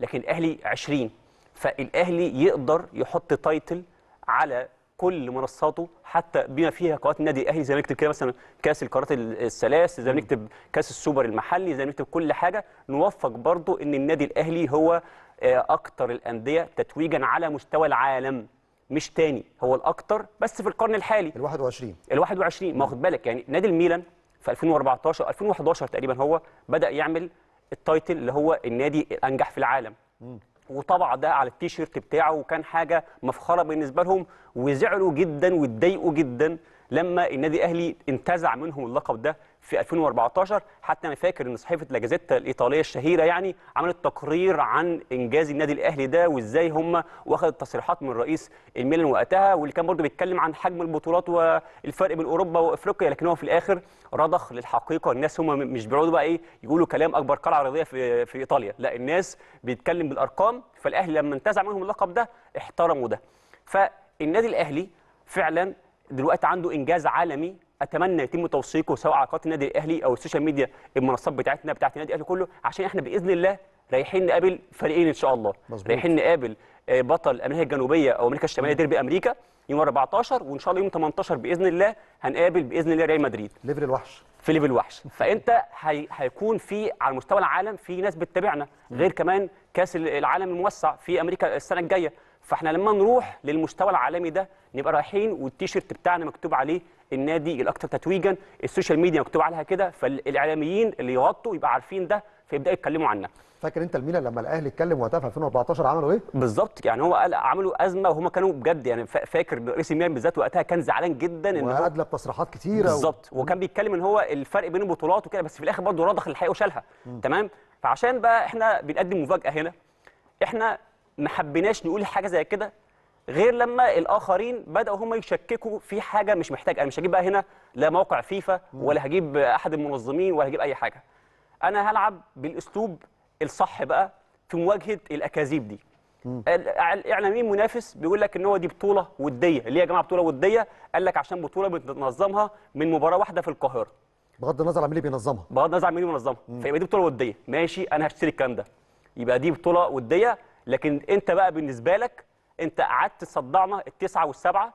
لكن الاهلي 20 فالاهلي يقدر يحط تايتل على كل منصاته حتى بما فيها قوات النادي الاهلي زي ما نكتب كده مثلا كاس القارات الثلاث زي ما نكتب كاس السوبر المحلي زي ما نكتب كل حاجه نوفق برضو ان النادي الاهلي هو آه، اكثر الانديه تتويجا على مستوى العالم مش تاني هو الاكتر بس في القرن الحالي ال 21 ال 21 ما واخد بالك يعني نادي الميلان في 2014 2011 تقريبا هو بدا يعمل التايتل اللي هو النادي الانجح في العالم وطبع ده على التيشيرت بتاعه وكان حاجه مفخره بالنسبه لهم وزعلوا جدا واتضايقوا جدا لما النادي الاهلي انتزع منهم اللقب ده في 2014 حتى انا فاكر ان صحيفه لاجازيتا الايطاليه الشهيره يعني عملت تقرير عن انجاز النادي الاهلي ده وازاي هم واخدت التصريحات من رئيس الميلان وقتها واللي كان برضه بيتكلم عن حجم البطولات والفرق بين اوروبا وافريقيا لكن هو في الاخر رضخ للحقيقه الناس هم مش بيقعدوا بقى ايه يقولوا كلام اكبر قلعه رياضيه في في ايطاليا لا الناس بيتكلم بالارقام فالاهلي لما انتزع منهم اللقب ده احترموا ده فالنادي الاهلي فعلا دلوقتي عنده انجاز عالمي اتمنى يتم توثيقه سواء على قناه النادي الاهلي او السوشيال ميديا المنصات بتاعتنا بتاعت النادي الاهلي كله عشان احنا باذن الله رايحين نقابل فريقين ان شاء الله مزبوط. رايحين نقابل آه، بطل امريكا الجنوبيه او امريكا الشماليه ديربي امريكا يوم 14 وان شاء الله يوم 18 باذن الله هنقابل باذن الله ريال مدريد ليفل الوحش في ليفل الوحش فانت هي... هيكون في على مستوى العالم في ناس بتتابعنا غير كمان كاس العالم الموسع في امريكا السنه الجايه فاحنا لما نروح للمستوى العالمي ده نبقى رايحين والتيشيرت بتاعنا مكتوب عليه النادي الاكثر تتويجا السوشيال ميديا مكتوب عليها كده فالاعلاميين اللي يغطوا يبقى عارفين ده فيبداوا يتكلموا عنها فاكر انت الميلان لما الاهلي اتكلم وقتها في 2014 عملوا ايه بالظبط يعني هو قال عملوا ازمه وهما كانوا بجد يعني فاكر رئيس الميلان بالذات وقتها كان زعلان جدا ان هو ادلى تصريحات كتيره بالظبط و... وكان بيتكلم ان هو الفرق بين البطولات وكده بس في الاخر برضه رضخ الحقيقه وشالها تمام فعشان بقى احنا بنقدم مفاجاه هنا احنا ما حبيناش نقول حاجه زي كده غير لما الاخرين بداوا هم يشككوا في حاجه مش محتاج انا مش هجيب بقى هنا لا موقع فيفا ولا هجيب احد المنظمين ولا هجيب اي حاجه انا هلعب بالاسلوب الصح بقى في مواجهه الاكاذيب دي اعلامي منافس بيقول لك ان هو دي بطوله وديه اللي هي يا جماعه بطوله وديه قال لك عشان بطوله بتنظمها من مباراه واحده في القاهره بغض النظر عن مين اللي بينظمها بغض النظر عن مين اللي بينظمها فيبقى دي بطوله وديه ماشي انا هشتري الكلام ده يبقى دي بطوله وديه لكن انت بقى بالنسبه لك انت قعدت تصدعنا التسعه والسبعه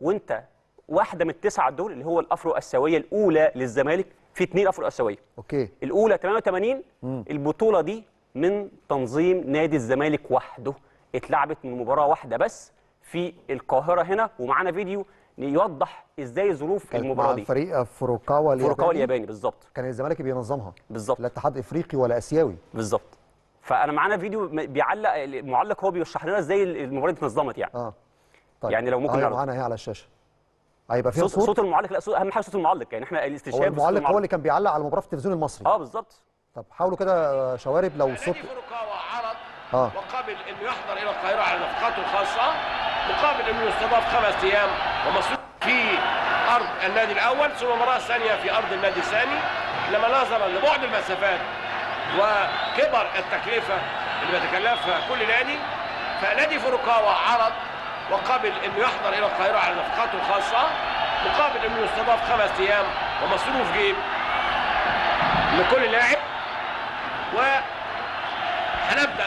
وانت واحده من التسعه دول اللي هو الافرو اسيويه الاولى للزمالك في اثنين افرو اسيويه اوكي الاولى 88 مم. البطوله دي من تنظيم نادي الزمالك وحده اتلعبت من مباراه واحده بس في القاهره هنا ومعانا فيديو يوضح ازاي ظروف المباراه دي فريق فروكاوا الياباني فروكاوا الياباني بالظبط كان الزمالك بينظمها بالظبط لا اتحاد افريقي ولا اسيوي بالظبط فانا معانا فيديو بيعلق المعلق هو بيشرح لنا ازاي المباراه اتنظمت يعني اه طيب يعني لو ممكن آه معانا اهي على الشاشه هيبقى فيها صوت, صوت صوت المعلق لا صوت اهم حاجه صوت المعلق يعني احنا الاستشهاد هو المعلق هو اللي كان بيعلق على المباراه في التلفزيون المصري اه بالظبط طب حاولوا كده شوارب لو صوت عرض آه. وقبل انه يحضر الى القاهره على نفقاته الخاصه مقابل انه يستضاف خمس ايام ومصروف في ارض النادي الاول ثم مباراه ثانيه في ارض النادي الثاني لما نظرا لبعد المسافات وكبر التكلفة اللي بيتكلفها كل نادي فنادي فروكاوا عرض وقبل انه يحضر الى القاهرة على نفقاته الخاصة مقابل انه يستضاف خمس ايام ومصروف جيب لكل لاعب وهنبدأ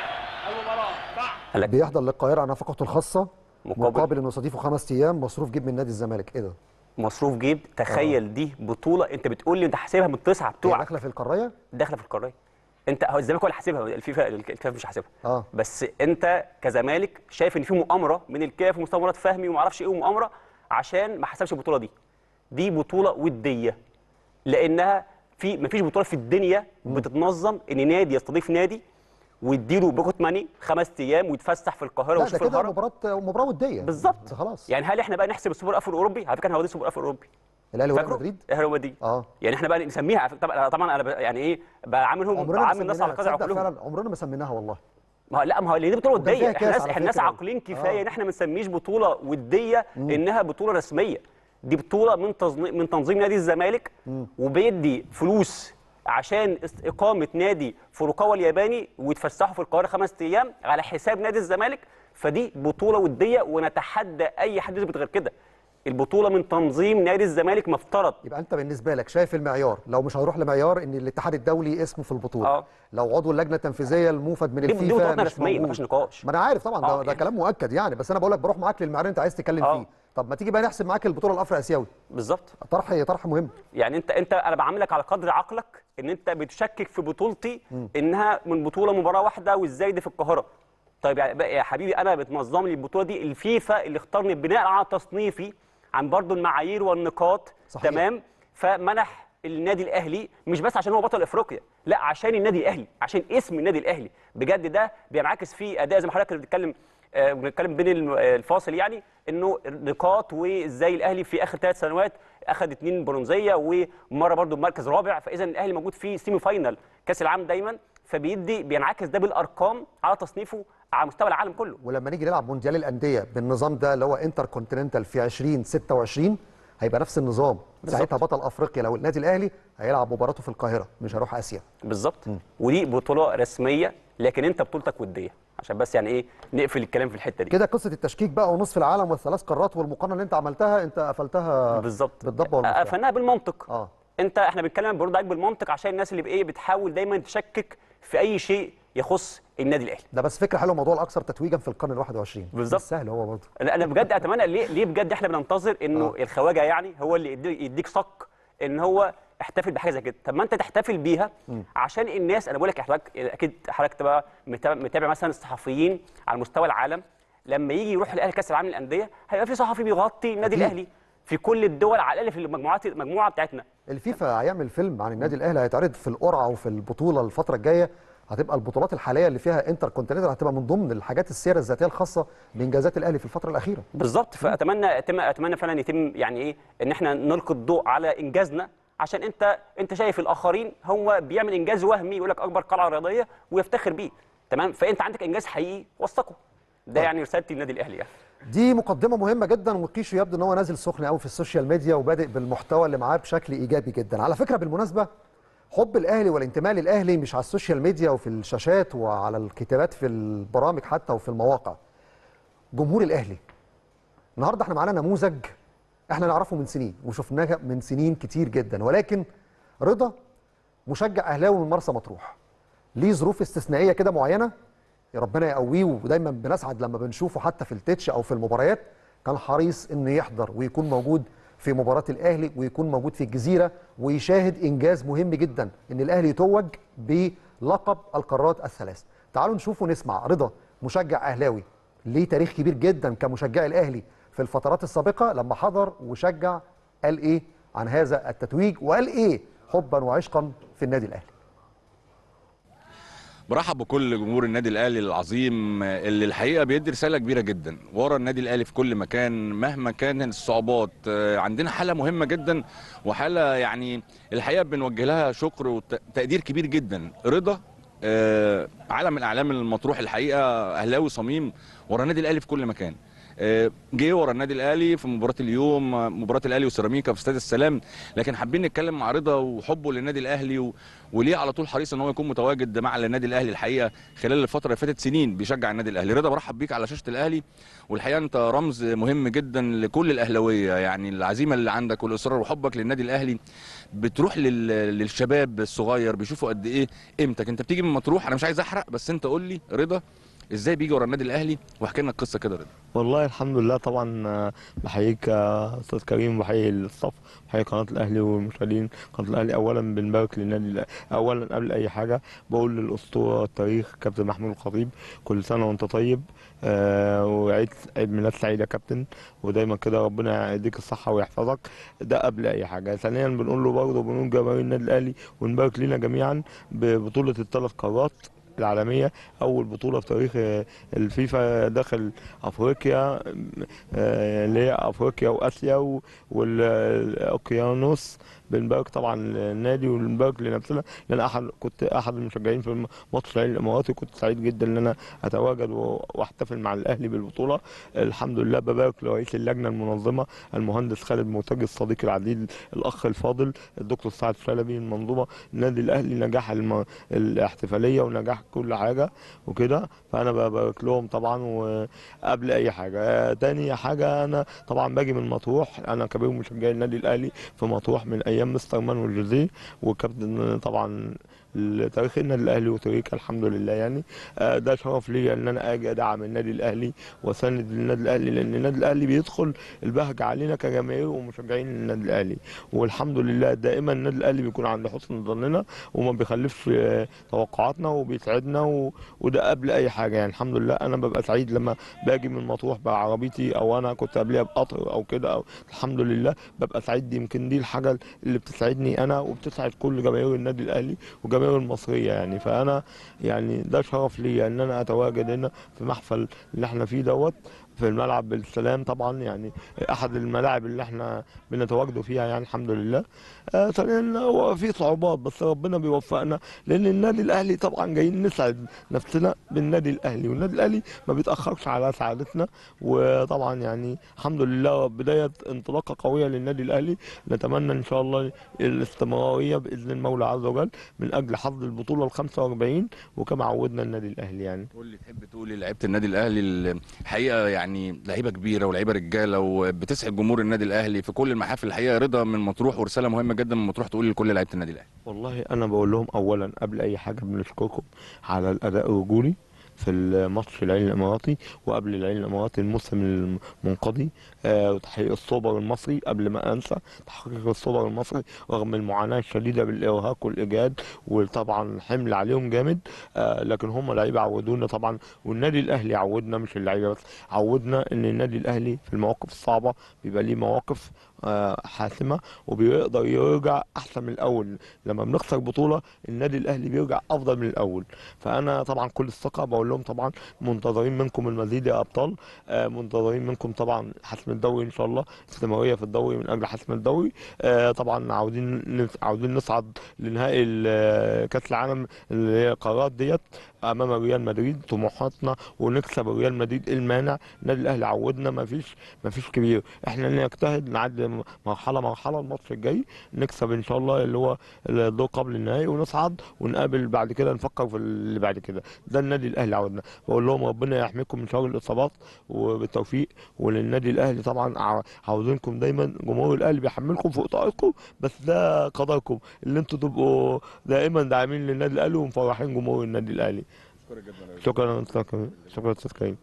المباراة بيحضر للقاهرة على نفقاته الخاصة مقابل, مقابل انه يستضيفه خمس ايام مصروف جيب من نادي الزمالك ايه ده؟ مصروف جيب تخيل آه. دي بطوله انت بتقول لي انت حاسبها من التسعه بتوعك داخله في القريه؟ داخله في القريه انت هو الزمالك هو اللي حاسبها الفيفا الكاف مش حاسبها آه. بس انت كزمالك شايف ان في مؤامره من الكاف ومستوى مراد فهمي وما اعرفش ايه ومؤامره عشان ما حسبش البطوله دي دي بطوله وديه لانها في ما فيش بطوله في الدنيا بتتنظم ان نادي يستضيف نادي ويديله باكوت ماني خمس ايام ويتفسح في القاهره ويشوف الهرم ده كده مباراه مباراه وديه بالظبط خلاص يعني هل احنا بقى نحسب السوبر الافريقي الاوروبي على فكره هو ده السوبر الافريقي الاوروبي الاهلي وريال مدريد الاهلي ومدريد اه يعني احنا بقى نسميها طبعا آه، طبعا انا يعني ايه بعاملهم بعامل الناس على قدر عقولهم فعلا عمرنا ما سميناها والله ما لا ما هو اللي دي بطوله وديه احنا الناس احنا عاقلين كفايه آه. ان احنا ما نسميش بطوله وديه مم. انها بطوله رسميه دي بطوله من تنظيم من تنظيم نادي الزمالك مم. وبيدي فلوس عشان اقامه نادي فروكاوا الياباني ويتفسحوا في القاهره خمس ايام على حساب نادي الزمالك فدي بطوله وديه ونتحدى اي حد يثبت غير كده البطوله من تنظيم نادي الزمالك مفترض يبقى انت بالنسبه لك شايف المعيار لو مش هنروح لمعيار ان الاتحاد الدولي اسمه في البطوله آه. لو عضو اللجنه التنفيذيه الموفد من الفيفا دي رسميه مفيش نقاش ما انا عارف طبعا آه. ده, ده كلام مؤكد يعني بس انا بقول لك بروح معاك للمعيار اللي انت عايز تتكلم آه. فيه طب ما تيجي بقى نحسب معاك البطوله الافريقي اسيوي بالظبط طرح طرح مهم يعني انت انت انا بعاملك على قدر عقلك ان انت بتشكك في بطولتي م. انها من بطوله مباراه واحده وازاي دي في القاهره طيب يا حبيبي انا بتنظم لي البطوله دي الفيفا اللي اختارني بناء على تصنيفي عن برضو المعايير والنقاط صحيح. تمام فمنح النادي الاهلي مش بس عشان هو بطل افريقيا لا عشان النادي الاهلي عشان اسم النادي الاهلي بجد ده بينعكس في اداء زي ما حضرتك بتتكلم آه، بنتكلم بين آه، الفاصل يعني انه نقاط وازاي الاهلي في اخر ثلاث سنوات اخذ اثنين برونزيه ومره برضو بمركز رابع فاذا الاهلي موجود في سيمي فاينل كاس العالم دايما فبيدي بينعكس ده بالارقام على تصنيفه على مستوى العالم كله ولما نيجي نلعب مونديال الانديه بالنظام ده اللي هو انتر كونتيننتال في 2026 هيبقى نفس النظام ساعتها بطل افريقيا لو النادي الاهلي هيلعب مباراته في القاهره مش هيروح اسيا بالظبط ودي بطوله رسميه لكن انت بطولتك وديه عشان بس يعني ايه نقفل الكلام في الحته دي كده قصه التشكيك بقى ونصف العالم والثلاث قارات والمقارنه اللي انت عملتها انت قفلتها بالظبط قفلناها بالمنطق اه انت احنا بنتكلم برضه بالمنطق عشان الناس اللي بايه بتحاول دايما تشكك في اي شيء يخص النادي الاهلي ده بس فكره حلوه موضوع الاكثر تتويجا في القرن ال21 بالظبط سهل هو برضه انا انا بجد اتمنى ليه ليه بجد احنا بننتظر انه آه. الخواجه يعني هو اللي يديك صك ان هو احتفل بحاجه زي كده طب ما انت تحتفل بيها م. عشان الناس انا بقول لك حضرتك اكيد حضرتك تبقى متابع مثلا الصحفيين على مستوى العالم لما يجي يروح الاهلي كاس العالم للانديه هيبقى في صحفي بيغطي النادي الاهلي في كل الدول على الاقل في المجموعات المجموعه بتاعتنا الفيفا هيعمل فيلم عن النادي الاهلي هيتعرض في القرعه وفي البطوله الفتره الجايه هتبقى البطولات الحاليه اللي فيها انتر كونتيننتال هتبقى من ضمن الحاجات السيره الذاتيه الخاصه بانجازات الاهلي في الفتره الاخيره بالظبط فاتمنى اتمنى فعلا يتم يعني ايه ان احنا نلقي الضوء على انجازنا عشان انت انت شايف الاخرين هو بيعمل انجاز وهمي يقول لك اكبر قلعه رياضيه ويفتخر بيه تمام فانت عندك انجاز حقيقي وثقه ده طيب. يعني رسالتي للنادي الاهلي يعني دي مقدمه مهمه جدا وقيشو يبدو ان هو نازل سخن قوي في السوشيال ميديا وبادئ بالمحتوى اللي معاه بشكل ايجابي جدا على فكره بالمناسبه حب الاهلي والانتماء للاهلي مش على السوشيال ميديا وفي الشاشات وعلى الكتابات في البرامج حتى وفي المواقع جمهور الاهلي النهارده احنا معانا نموذج احنا نعرفه من سنين وشفناه من سنين كتير جدا ولكن رضا مشجع اهلاوي من مرسى مطروح ليه ظروف استثنائيه كده معينه ربنا يقويه ودايما بنسعد لما بنشوفه حتى في التتش او في المباريات كان حريص انه يحضر ويكون موجود في مباراة الأهلي ويكون موجود في الجزيرة ويشاهد إنجاز مهم جدا إن الأهلي يتوج بلقب القارات الثلاث تعالوا نشوف ونسمع رضا مشجع أهلاوي ليه تاريخ كبير جدا كمشجع الأهلي في الفترات السابقة لما حضر وشجع قال إيه عن هذا التتويج وقال إيه حبا وعشقا في النادي الأهلي برحب بكل جمهور النادي الاهلي العظيم اللي الحقيقه بيدي رساله كبيره جدا ورا النادي الاهلي في كل مكان مهما كانت الصعوبات آه، عندنا حاله مهمه جدا وحاله يعني الحقيقه بنوجه لها شكر وتقدير كبير جدا رضا آه، عالم الاعلام المطروح الحقيقه اهلاوي صميم ورا النادي الاهلي في كل مكان آه، جه ورا النادي الاهلي في مباراه اليوم مباراه الاهلي وسيراميكا في استاد السلام لكن حابين نتكلم مع رضا وحبه للنادي الاهلي و... وليه على طول حريص ان هو يكون متواجد مع النادي الاهلي الحقيقه خلال الفتره اللي فاتت سنين بيشجع النادي الاهلي رضا برحب بيك على شاشه الاهلي والحقيقه انت رمز مهم جدا لكل الاهلاويه يعني العزيمه اللي عندك والاصرار وحبك للنادي الاهلي بتروح لل... للشباب الصغير بيشوفوا قد ايه قيمتك انت بتيجي من مطروح انا مش عايز احرق بس انت قول لي رضا ازاي بيجي ورا النادي الاهلي واحكي لنا القصه كده رضا والله الحمد لله طبعا آه، بحييك يا استاذ كريم وبحيي الصف وبحيي قناه الاهلي والمشاهدين قناه الاهلي اولا بنبارك للنادي اولا قبل اي حاجه بقول للاسطوره التاريخ كابتن محمود الخطيب كل سنه وانت طيب آه، وعيد عيد ميلاد سعيد يا كابتن ودايما كده ربنا يديك الصحه ويحفظك ده قبل اي حاجه ثانيا بنقول له برضه بنقول جماهير النادي الاهلي ونبارك لينا جميعا ببطوله الثلاث قارات العالميه اول بطوله في تاريخ آه، الفيفا داخل افريقيا آه، آه، اللي هي افريقيا واسيا والاوكيانوس بنبارك طبعا للنادي وبنباك لنفسنا لان احد كنت احد المشجعين في ماتش الاهلي الاماراتي كنت سعيد جدا ان انا اتواجد واحتفل مع الاهلي بالبطوله الحمد لله ببارك لرئيس اللجنه المنظمه المهندس خالد مرتجي الصديق العزيز الاخ الفاضل الدكتور سعد شلبي المنظومه النادي الاهلي نجاح الاحتفاليه ونجاح كل حاجه وكده فانا ببارك لهم طبعا وقبل اي حاجه تاني حاجه انا طبعا باجي من مطروح انا كبير مشجع النادي الاهلي في مطروح من ايام مستر مانويل جوزيه وكابتن طبعا النادي الاهلي وتاريخ الحمد لله يعني آه، ده شرف ليا ان انا اجي ادعم النادي الاهلي واسند للنادي الاهلي لان النادي الاهلي بيدخل البهجه علينا كجماهير ومشجعين النادي الاهلي والحمد لله دائما النادي الاهلي بيكون عند حسن ظننا وما بيخلفش آه، توقعاتنا وبيسعدنا و... وده قبل اي حاجه يعني الحمد لله انا ببقى سعيد لما باجي من مطروح بعربيتي او انا كنت قبلها بقطر او كده او الحمد لله ببقى سعيد يمكن دي الحاجه اللي بتسعدني انا وبتسعد كل جماهير النادي الاهلي وجماهير الجماهير المصريه يعني فانا يعني ده شرف لي ان انا اتواجد هنا في محفل اللي احنا فيه دوت في الملعب بالسلام طبعا يعني احد الملاعب اللي احنا بنتواجدوا فيها يعني الحمد لله آه، طبعا يعني هو في صعوبات بس ربنا بيوفقنا لان النادي الاهلي طبعا جايين نسعد نفسنا بالنادي الاهلي والنادي الاهلي ما بيتاخرش على سعادتنا وطبعا يعني الحمد لله بدايه انطلاقه قويه للنادي الاهلي نتمنى ان شاء الله الاستمراريه باذن المولى عز وجل من اجل حظ البطوله ال 45 وكما عودنا النادي الاهلي يعني اللي تحب تقول إيه لعيبه النادي الاهلي الحقيقه يعني لعيبه كبيره ولعيبه رجاله وبتسعد جمهور النادي الاهلي في كل المحافل الحقيقه رضا من مطروح ورساله مهمه جدا لما تروح تقول لكل لعيبه النادي الاهلي؟ والله انا بقول لهم اولا قبل اي حاجه بنشكركم على الاداء الرجولي في الماتش العين الاماراتي وقبل العين الاماراتي الموسم المنقضي آه، وتحقيق السوبر المصري قبل ما انسى تحقيق السوبر المصري رغم المعاناه الشديده بالارهاق والاجهاد وطبعا حمل عليهم جامد آه، لكن هم لعيبه عودونا طبعا والنادي الاهلي عودنا مش اللعيبه بس عودنا ان النادي الاهلي في المواقف الصعبه بيبقى ليه مواقف آه، حاسمه وبيقدر يرجع احسن من الاول لما بنخسر بطوله النادي الاهلي بيرجع افضل من الاول فانا طبعا كل الثقه بقول لهم طبعا منتظرين منكم المزيد يا ابطال آه، منتظرين منكم طبعا حسم الدوري ان شاء الله استمراريه في الدوري من اجل حسم الدوري آه، طبعا عاوزين عاوزين نصعد لنهائي كاس العالم اللي هي القرارات ديت امام ريال مدريد طموحاتنا ونكسب ريال مدريد المانع النادي الاهلي عودنا ما فيش ما فيش كبير احنا نجتهد نعدي مرحله مرحله الماتش الجاي نكسب ان شاء الله اللي هو الدور قبل النهائي ونصعد ونقابل بعد كده نفكر في اللي بعد كده ده النادي الاهلي عودنا بقول لهم ربنا يحميكم من شر الاصابات وبالتوفيق وللنادي الاهلي طبعا عاوزينكم دايما جمهور الاهلي بيحملكم فوق طاقتكم بس ده قدركم اللي انتوا تبقوا دائما داعمين للنادي الاهلي ومفرحين جمهور النادي الاهلي شكرا جدا شكرا لكم شكرا استاذ كريم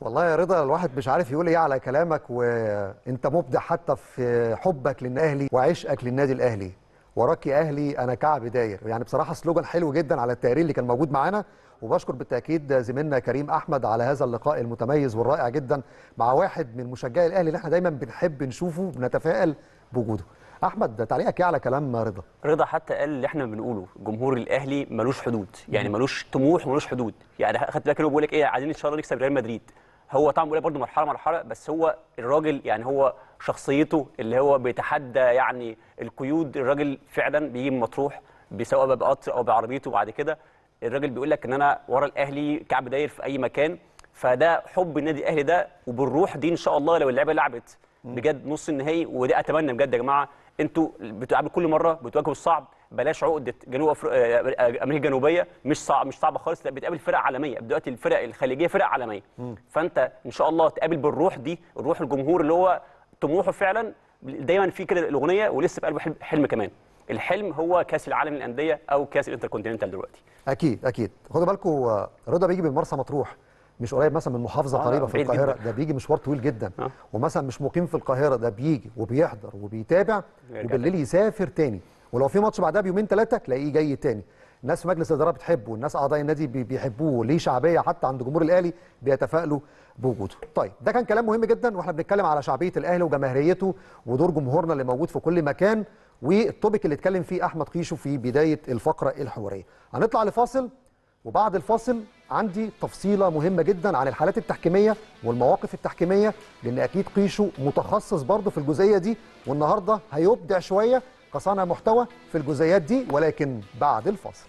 والله يا رضا الواحد مش عارف يقول ايه على كلامك وانت مبدع حتى في حبك للاهلي وعشقك للنادي الاهلي وراك يا اهلي انا كعب داير يعني بصراحه سلوجان حلو جدا على التقرير اللي كان موجود معانا وبشكر بالتاكيد زميلنا كريم احمد على هذا اللقاء المتميز والرائع جدا مع واحد من مشجعي الاهلي اللي احنا دايما بنحب نشوفه بنتفائل بوجوده احمد تعليقك ايه على كلام رضا رضا حتى قال اللي احنا بنقوله جمهور الاهلي ملوش حدود يعني ملوش طموح وملوش حدود يعني خدت بالك بيقول لك ايه عايزين ان شاء الله نكسب ريال مدريد هو طبعا بيقول برضه مرحله مرحله بس هو الراجل يعني هو شخصيته اللي هو بيتحدى يعني القيود الراجل فعلا بيجي من مطروح سواء بقطر او بعربيته وبعد كده الراجل بيقول لك ان انا ورا الاهلي كعب داير في اي مكان فده حب النادي الاهلي ده وبالروح دي ان شاء الله لو اللعيبه لعبت بجد نص النهائي وده اتمنى بجد يا جماعه انتوا بتقابلوا كل مره بتواجهوا الصعب بلاش عقده جنوب أفر... آه، امريكا الجنوبيه مش صعب مش صعبه خالص لا بتقابل فرق عالميه دلوقتي الفرق الخليجيه فرق عالميه فانت ان شاء الله تقابل بالروح دي روح الجمهور اللي هو طموحه فعلا دايما في كده الاغنيه ولسه في قلبه حلم كمان الحلم هو كاس العالم للانديه او كاس الانتركونتيننتال دلوقتي اكيد اكيد خدوا بالكم رضا بيجي من مرسى مطروح مش قريب مثلا من محافظه آه قريبه في القاهره ده بيجي مشوار طويل جدا آه. ومثلا مش مقيم في القاهره ده بيجي وبيحضر وبيتابع وبالليل يسافر تاني ولو في ماتش بعدها بيومين ثلاثه تلاقيه جاي تاني الناس في مجلس الاداره بتحبه والناس اعضاء النادي بيحبوه ليه شعبيه حتى عند جمهور الاهلي بيتفائلوا بوجوده طيب ده كان كلام مهم جدا واحنا بنتكلم على شعبيه الاهلي وجماهيريته ودور جمهورنا اللي موجود في كل مكان والتوبيك اللي اتكلم فيه احمد قيشو في بدايه الفقره الحواريه هنطلع لفاصل وبعد الفاصل عندي تفصيله مهمه جدا عن الحالات التحكيميه والمواقف التحكيميه لان اكيد قيشو متخصص برضه في الجزئيه دي والنهارده هيبدع شويه قصانع محتوى في الجزئيات دي ولكن بعد الفاصل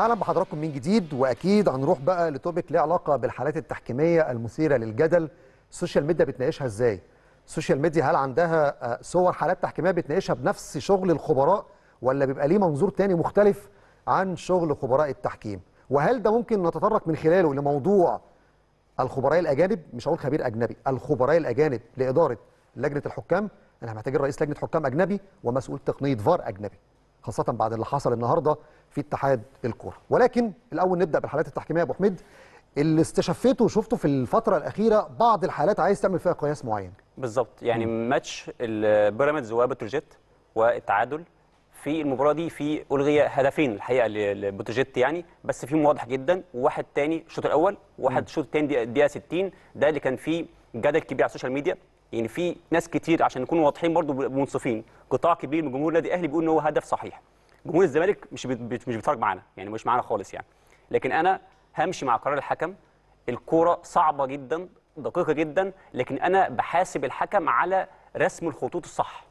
اهلا بحضراتكم من جديد واكيد هنروح بقى لتوبيك ليه علاقه بالحالات التحكيميه المثيره للجدل السوشيال ميديا بتناقشها ازاي السوشيال ميديا هل عندها آه، صور حالات تحكيميه بتناقشها بنفس شغل الخبراء ولا بيبقى ليه منظور تاني مختلف عن شغل خبراء التحكيم وهل ده ممكن نتطرق من خلاله لموضوع الخبراء الاجانب مش هقول خبير اجنبي الخبراء الاجانب لاداره لجنه الحكام انا محتاجين رئيس لجنه حكام اجنبي ومسؤول تقنيه فار اجنبي خاصه بعد اللي حصل النهارده في اتحاد الكوره ولكن الاول نبدا بالحالات التحكيميه يا ابو حميد اللي استشفيته وشفته في الفتره الاخيره بعض الحالات عايز تعمل فيها قياس معين بالظبط يعني م. ماتش البيراميدز وبتروجيت والتعادل في المباراه دي في الغي هدفين الحقيقه لبوتوجيت يعني بس في واضح جدا وواحد تاني الشوط الاول وواحد الشوط التاني دقيقه 60 ده اللي كان فيه جدل كبير على السوشيال ميديا يعني في ناس كتير عشان نكون واضحين برضو منصفين قطاع كبير من جمهور النادي الاهلي بيقول ان هو هدف صحيح جمهور الزمالك مش مش بيتفرج معانا يعني مش معانا خالص يعني لكن انا همشي مع قرار الحكم الكوره صعبه جدا دقيقه جدا لكن انا بحاسب الحكم على رسم الخطوط الصح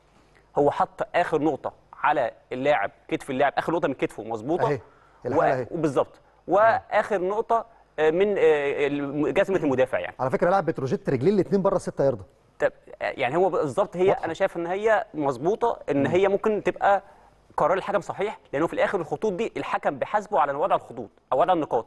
هو حط اخر نقطه على اللاعب كتف اللاعب اخر نقطه من كتفه مظبوطه اهي وبالظبط واخر نقطه آه، من آه، جزمه المدافع يعني على فكره لاعب بتروجيت رجلين الاثنين بره السته يارده طب يعني هو بالظبط هي انا شايف ان هي مظبوطه ان هي ممكن تبقى قرار الحكم صحيح لانه في الاخر الخطوط دي الحكم بيحاسبه على وضع الخطوط او وضع النقاط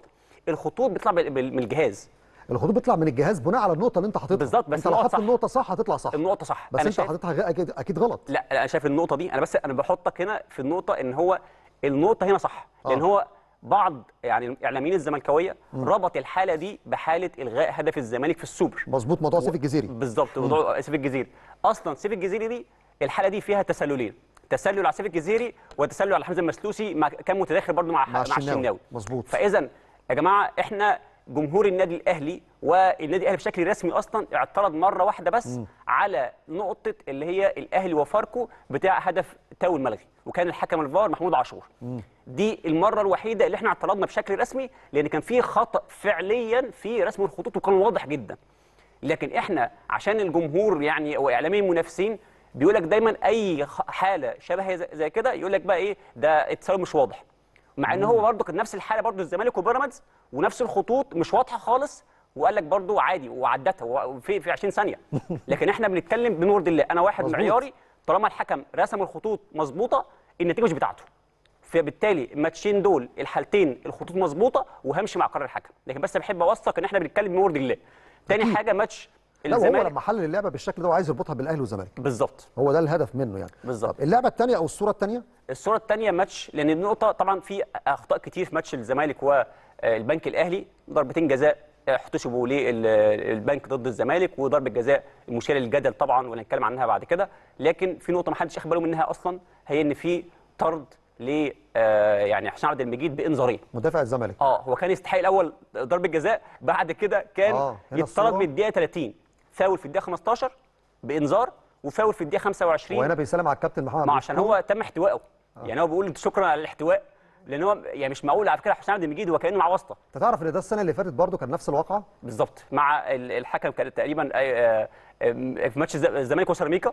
الخطوط بيطلع من الجهاز الخطوط بتطلع من الجهاز بناء على النقطه اللي انت حاططها بالظبط بس انت لو حطيت النقطه صح هتطلع صح النقطه صح بس انت شايف... حاططها اكيد اكيد غلط لا انا شايف النقطه دي انا بس انا بحطك هنا في النقطه ان هو النقطه هنا صح آه. لان آه. هو بعض يعني الاعلاميين الزملكاويه ربط الحاله دي بحاله الغاء هدف الزمالك في السوبر مظبوط موضوع سيف الجزيري بالظبط موضوع سيف الجزيري اصلا سيف الجزيري دي الحاله دي فيها تسللين تسلل على سيف الجزيري وتسلل على حمزه المسلوسي كان متداخل برضه مع, مع الشناوي مظبوط فاذا يا جماعه احنا جمهور النادي الاهلي والنادي الاهلي بشكل رسمي اصلا اعترض مره واحده بس م. على نقطه اللي هي الاهلي وفاركو بتاع هدف تاو الملغي وكان الحكم الفار محمود عاشور دي المره الوحيده اللي احنا اعترضنا بشكل رسمي لان كان في خطا فعليا في رسم الخطوط وكان واضح جدا لكن احنا عشان الجمهور يعني واعلامي المنافسين بيقول لك دايما اي حاله شبه زي كده يقول لك بقى ايه ده التساوي مش واضح مع ان هو برضه كانت نفس الحاله برضه الزمالك وبيراميدز ونفس الخطوط مش واضحه خالص وقال لك برضه عادي وعدتها في في 20 ثانيه لكن احنا بنتكلم بنور الله انا واحد مزبوط. معياري طالما الحكم رسم الخطوط مظبوطه النتيجه مش بتاعته فبالتالي الماتشين دول الحالتين الخطوط مظبوطه وهمشي مع قرار الحكم لكن بس بحب اوثق ان احنا بنتكلم بنور الله تاني حاجه ماتش الزمالك لا هو لما حلل اللعبه بالشكل ده وعايز يربطها بالاهلي والزمالك بالظبط هو ده الهدف منه يعني بالظبط اللعبه الثانيه او الصوره الثانيه الصوره الثانيه ماتش لان النقطه طبعا في اخطاء كتير في ماتش الزمالك و آه، البنك الاهلي ضربتين جزاء آه، احتسبوا للبنك ضد الزمالك وضربه جزاء مثيره للجدل طبعا وهنتكلم عنها بعد كده لكن في نقطه ما حدش اخبره باله منها اصلا هي ان في طرد ل آه، يعني حسين عبد المجيد بانذارين مدافع الزمالك اه هو كان يستحق الاول ضربه جزاء بعد كده كان آه يتطرد من الدقيقه 30 فاول في الدقيقه 15 بانذار وفاول في الدقيقه 25 وهنا بيسلم على الكابتن محمد ما عشان هو تم احتوائه آه. يعني هو بيقول شكرا على الاحتواء لان هو يعني مش معقول على فكره حسام عبد المجيد هو كانه معاه واسطه انت تعرف ان ده السنه اللي فاتت برضه كان نفس الواقعه بالظبط مع الحكم كان تقريبا آه، آه، في ماتش الزمالك وسيراميكا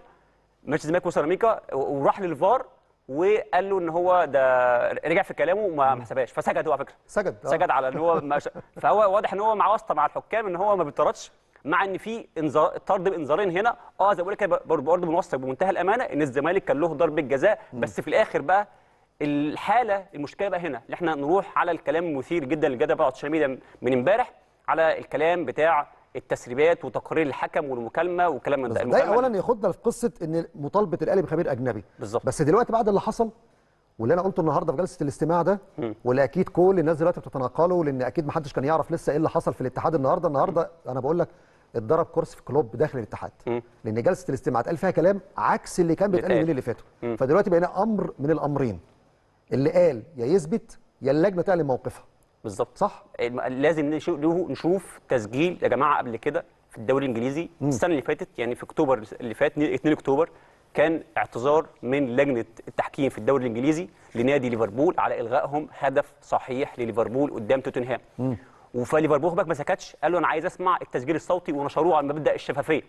ماتش الزمالك وسيراميكا وراح للفار وقال له ان هو ده رجع في كلامه وما حسبهاش فسجد هو على فكره سجد آه. سجد على ان هو ش... فهو واضح ان هو مع واسطه مع الحكام ان هو ما بيطردش مع ان في انذار طرد بانذارين هنا اه زي ما بقول لك برضه بنوثق بمنتهى الامانه ان الزمالك كان له ضربه جزاء بس في الاخر بقى الحاله المشكله بقى هنا ان احنا نروح على الكلام المثير جدا للجدل بقى على السوشيال ميديا من امبارح على الكلام بتاع التسريبات وتقارير الحكم والمكالمه وكلام من ده ده اولا ياخدنا في قصه ان مطالبه الاهلي بخبير اجنبي بالظبط بس دلوقتي بعد اللي حصل واللي انا قلته النهارده في جلسه الاستماع ده واللي اكيد كل الناس دلوقتي بتتناقله لان اكيد ما حدش كان يعرف لسه ايه اللي حصل في الاتحاد النهارده النهارده انا بقول لك اتضرب كرسي في كلوب داخل الاتحاد م. لان جلسه الاستماع اتقال فيها كلام عكس اللي كان بيتقال اليومين اللي فاتوا فدلوقتي بقينا امر من الامرين اللي قال يا يثبت يا اللجنه تعلن موقفها بالظبط صح لازم نشوف تسجيل يا جماعه قبل كده في الدوري الانجليزي مم. السنه اللي فاتت يعني في اكتوبر اللي فات 2 اكتوبر كان اعتذار من لجنه التحكيم في الدوري الانجليزي لنادي ليفربول على الغائهم هدف صحيح لليفربول قدام توتنهام فليفربول بقى ما سكتش قالوا انا عايز اسمع التسجيل الصوتي ونشروه على مبدا الشفافيه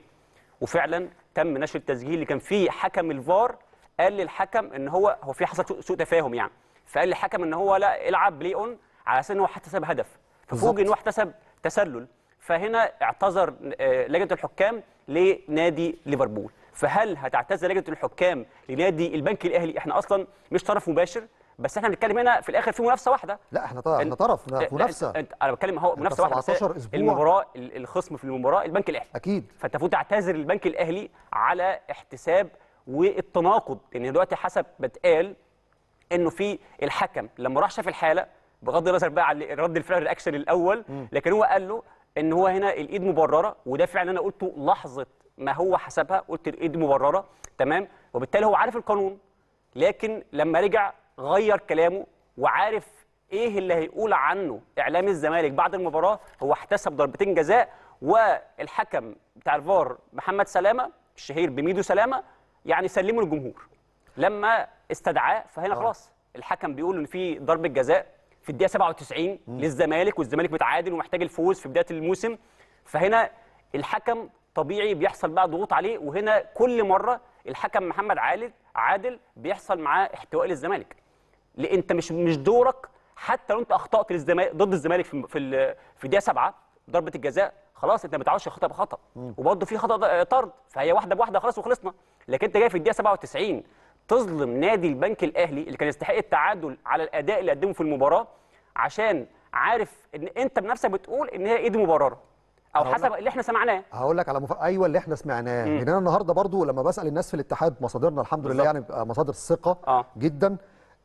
وفعلا تم نشر التسجيل اللي كان فيه حكم الفار قال للحكم ان هو هو في حصل سوء تفاهم يعني فقال للحكم ان هو لا العب بلاي اون على اساس ان هو احتسب هدف ففوج ان هو احتسب تسلل فهنا اعتذر آه، لجنه الحكام لنادي ليفربول فهل هتعتذر لجنه الحكام لنادي البنك الاهلي احنا اصلا مش طرف مباشر بس احنا بنتكلم هنا في الاخر في منافسه واحده لا احنا طرف احنا طرف منافسه انا بتكلم هو منافسه واحده 17 اسبوع المباراه الخصم في المباراه البنك الاهلي اكيد فانت المفروض تعتذر للبنك الاهلي على احتساب والتناقض ان دلوقتي حسب ما اتقال انه في الحكم لما راح شاف الحاله بغض النظر بقى عن رد الفعل الرياكشن الاول لكن هو قال له ان هو هنا الايد مبرره وده فعلا انا قلته لحظه ما هو حسبها قلت الايد مبرره تمام وبالتالي هو عارف القانون لكن لما رجع غير كلامه وعارف ايه اللي هيقول عنه اعلام الزمالك بعد المباراه هو احتسب ضربتين جزاء والحكم بتاع الفار محمد سلامه الشهير بميدو سلامه يعني سلموا للجمهور لما استدعاه فهنا آه. خلاص الحكم بيقول ان في ضربه جزاء في الدقيقه 97 للزمالك والزمالك متعادل ومحتاج الفوز في بدايه الموسم فهنا الحكم طبيعي بيحصل بقى ضغوط عليه وهنا كل مره الحكم محمد عادل عادل بيحصل معاه احتواء للزمالك لان انت مش مش دورك حتى لو انت اخطات للزمالك ضد الزمالك في في الدقيقه 7 ضربه الجزاء خلاص انت ما بتعرفش خطا بخطا وبرضه في خطا طرد فهي واحده بواحده خلاص وخلصنا لكن انت جاي في الدقيقه 97 تظلم نادي البنك الاهلي اللي كان يستحق التعادل على الاداء اللي قدمه في المباراه عشان عارف ان انت بنفسك بتقول ان هي ايد مبرره او حسب اللي احنا سمعناه هقول لك على مف... ايوه اللي احنا سمعناه لان انا النهارده برضو لما بسال الناس في الاتحاد مصادرنا الحمد لله يعني مصادر ثقه آه. جدا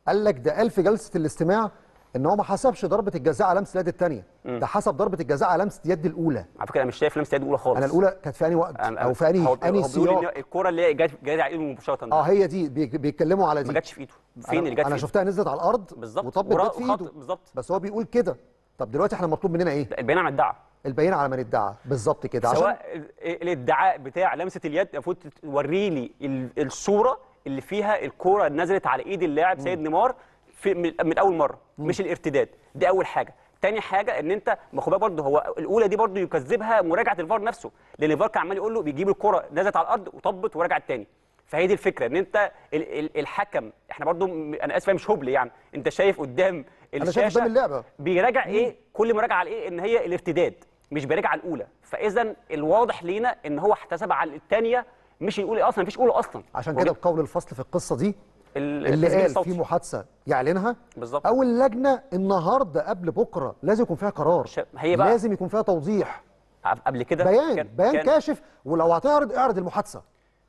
قال لك ده قال في جلسه الاستماع ان هو ما حسبش ضربه الجزاء على لمسه اليد الثانيه ده حسب ضربه الجزاء على لمسه اليد الاولى على فكره انا مش شايف لمسه اليد الاولى خالص انا الاولى كانت في انهي وقت او في انهي انهي سياق الكره اللي هي جت جت على ايده مباشره اه هي دي بيتكلموا على دي ما جاتش في ايده فين اللي جت انا, أنا شفتها نزلت على الارض بالظبط وطبت في ايده بالظبط بس هو بيقول كده طب دلوقتي احنا مطلوب مننا ايه البيان على الدعوه البيان على من ادعى بالظبط كده عشان سواء الادعاء بتاع لمسه اليد المفروض توري لي الصوره اللي فيها الكوره نزلت على ايد اللاعب سيد نيمار في من اول مره مش الارتداد دي اول حاجه تاني حاجه ان انت خد بالك برضه هو الاولى دي برضه يكذبها مراجعه الفار نفسه لان الفار كان عمال يقول له بيجيب الكره نزلت على الارض وطبت ورجعت تاني فهي دي الفكره ان انت ال ال الحكم احنا برضه انا اسف مش هبل يعني انت شايف قدام الشاشه أنا اللعبه بيراجع ايه كل مراجعه على ايه ان هي الارتداد مش بيراجع على الاولى فاذا الواضح لينا ان هو احتسب على الثانيه مش الاولى إيه اصلا مفيش اولى اصلا عشان كده بقول الفصل في القصه دي اللي قال في محادثه يعلنها بالظبط او اللجنه النهارده قبل بكره لازم يكون فيها قرار هي بقى لازم يكون فيها توضيح قبل كده بيان كان بيان كان كاشف ولو هتعرض اعرض المحادثه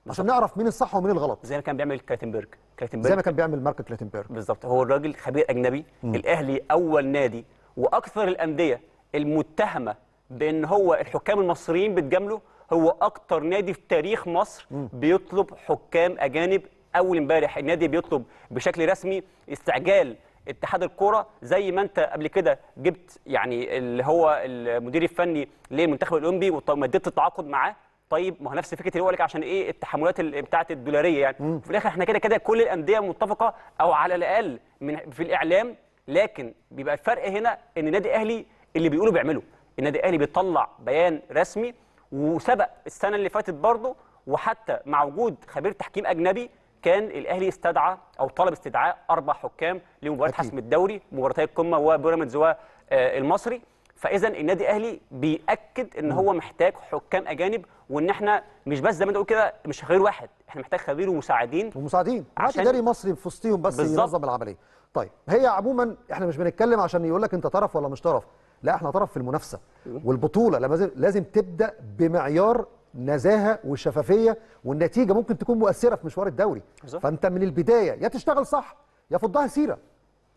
عشان نعرف مين الصح ومين الغلط زي ما كان بيعمل كلاتنبرج كلاتنبرج زي ما كان بيعمل مارك كلاتنبرج بالظبط هو الراجل خبير اجنبي م. الاهلي اول نادي واكثر الانديه المتهمه بان هو الحكام المصريين بتجامله هو اكتر نادي في تاريخ مصر م. بيطلب حكام اجانب اول امبارح النادي بيطلب بشكل رسمي استعجال اتحاد الكوره زي ما انت قبل كده جبت يعني اللي هو المدير الفني للمنتخب الاولمبي ومديت التعاقد معاه طيب ما هو نفس فكره اللي هو لك عشان ايه التحملات بتاعه الدولاريه يعني مم. في الاخر احنا كده كده كل الانديه متفقه او على الاقل من في الاعلام لكن بيبقى الفرق هنا ان النادي الاهلي اللي بيقولوا بيعمله النادي الاهلي بيطلع بيان رسمي وسبق السنه اللي فاتت برضه وحتى مع وجود خبير تحكيم اجنبي كان الاهلي استدعى او طلب استدعاء اربع حكام لمباراه حسم الدوري مباراتي القمه وبيراميدز والمصري فاذا النادي الاهلي بياكد ان هو محتاج حكام اجانب وان احنا مش بس زي ما انت بتقول كده مش خبير واحد احنا محتاج خبير ومساعدين ومساعدين عشان اداري مصري في وسطهم بس ينظم العمليه طيب هي عموما احنا مش بنتكلم عشان يقول لك انت طرف ولا مش طرف لا احنا طرف في المنافسه والبطوله لازم لازم تبدا بمعيار نزاهه وشفافيه والنتيجه ممكن تكون مؤثره في مشوار الدوري بالزبط. فانت من البدايه يا تشتغل صح يا فضها سيره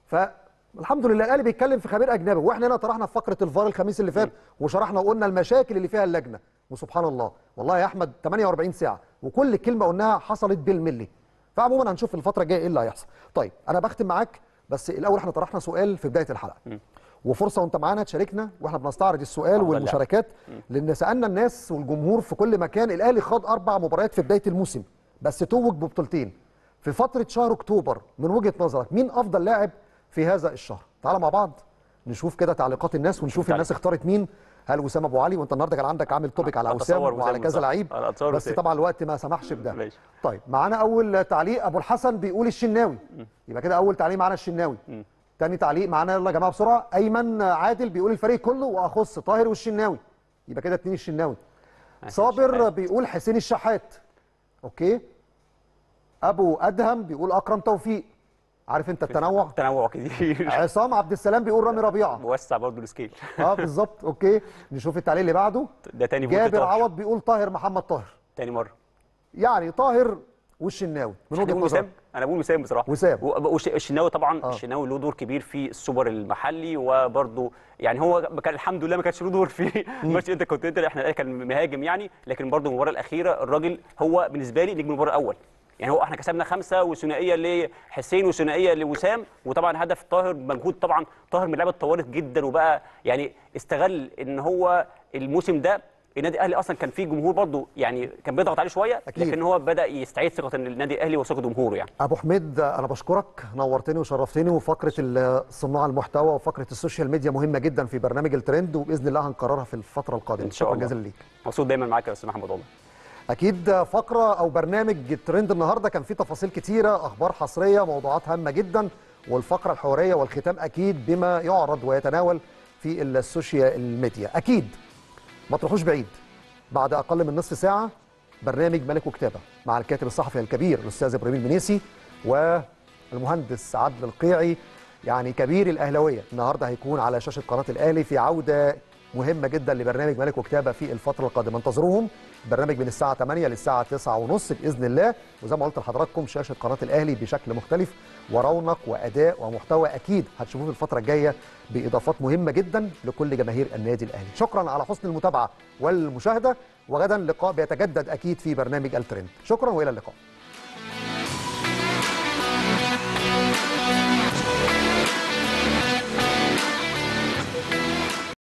فالحمد لله الاهلي بيتكلم في خبير اجنبي واحنا هنا طرحنا في فقره الفار الخميس اللي فات وشرحنا وقلنا المشاكل اللي فيها اللجنه وسبحان الله والله يا احمد 48 ساعه وكل كلمه قلناها حصلت بالملي فعموما هنشوف الفتره الجايه ايه اللي هيحصل طيب انا بختم معاك بس الاول احنا طرحنا سؤال في بدايه الحلقه م. وفرصه وانت معانا تشاركنا واحنا بنستعرض السؤال يعني. والمشاركات لان سالنا الناس والجمهور في كل مكان الاهلي خاض اربع مباريات في بدايه الموسم بس توج ببطولتين في فتره شهر اكتوبر من وجهه نظرك مين افضل لاعب في هذا الشهر تعال مع بعض نشوف كده تعليقات الناس ونشوف تعليق. الناس اختارت مين هل وسام ابو علي وانت النهارده كان عندك عامل توبيك على وسام وعلى كذا لعيب بس طبعا الوقت ما سمحش بده طيب معانا اول تعليق ابو الحسن بيقول الشناوي يبقى كده اول تعليق معانا الشناوي تاني تعليق معانا يلا يا جماعه بسرعه ايمن عادل بيقول الفريق كله واخص طاهر والشناوي يبقى كده اتنين الشناوي صابر الشحات. بيقول حسين الشحات اوكي ابو ادهم بيقول اكرم توفيق عارف انت التنوع تنوع كتير عصام عبد السلام بيقول رامي ربيعه موسع برضه السكيل اه بالظبط اوكي نشوف التعليق اللي بعده ده تاني جابر عوض بيقول طاهر محمد طاهر تاني مره يعني طاهر والشناوي من وجهه نظرك انا بقول وسام بصراحه وسام والشناوي طبعا آه. الشناوي له دور كبير في السوبر المحلي وبرده يعني هو كان الحمد لله ما كانش له دور في ماتش انت كنت انت احنا إيه، كان مهاجم يعني لكن برده المباراه الاخيره الراجل هو بالنسبه لي نجم المباراه الاول يعني هو احنا كسبنا خمسه وثنائيه لحسين وثنائيه لوسام وطبعا هدف طاهر مجهود طبعا طاهر من لعبه طوالت جدا وبقى يعني استغل ان هو الموسم ده النادي الاهلي اصلا كان فيه جمهور برضه يعني كان بيضغط عليه شويه أكيد. لكن هو بدا يستعيد ثقه النادي الاهلي وثقه جمهوره يعني ابو حميد انا بشكرك نورتني وشرفتني وفقره صناع المحتوى وفقره السوشيال ميديا مهمه جدا في برنامج الترند وباذن الله هنكررها في الفتره القادمه ان شاء الله جزيلا ليك مبسوط دايما معاك يا استاذ محمد والله اكيد فقره او برنامج الترند النهارده كان فيه تفاصيل كتيره اخبار حصريه موضوعات هامه جدا والفقره الحواريه والختام اكيد بما يعرض ويتناول في السوشيال ميديا اكيد ما تروحوش بعيد بعد اقل من نصف ساعه برنامج ملك وكتابه مع الكاتب الصحفي الكبير الاستاذ ابراهيم المنيسي والمهندس عدل القيعي يعني كبير الاهلاويه النهارده هيكون على شاشه قناه الاهلي في عوده مهمه جدا لبرنامج ملك وكتابه في الفتره القادمه انتظروهم برنامج من الساعه 8 للساعه 9:30 باذن الله وزي ما قلت لحضراتكم شاشه قناه الاهلي بشكل مختلف ورونق واداء ومحتوى اكيد هتشوفوه في الفتره الجايه باضافات مهمه جدا لكل جماهير النادي الاهلي شكرا على حسن المتابعه والمشاهده وغدا لقاء بيتجدد اكيد في برنامج الترند شكرا والى اللقاء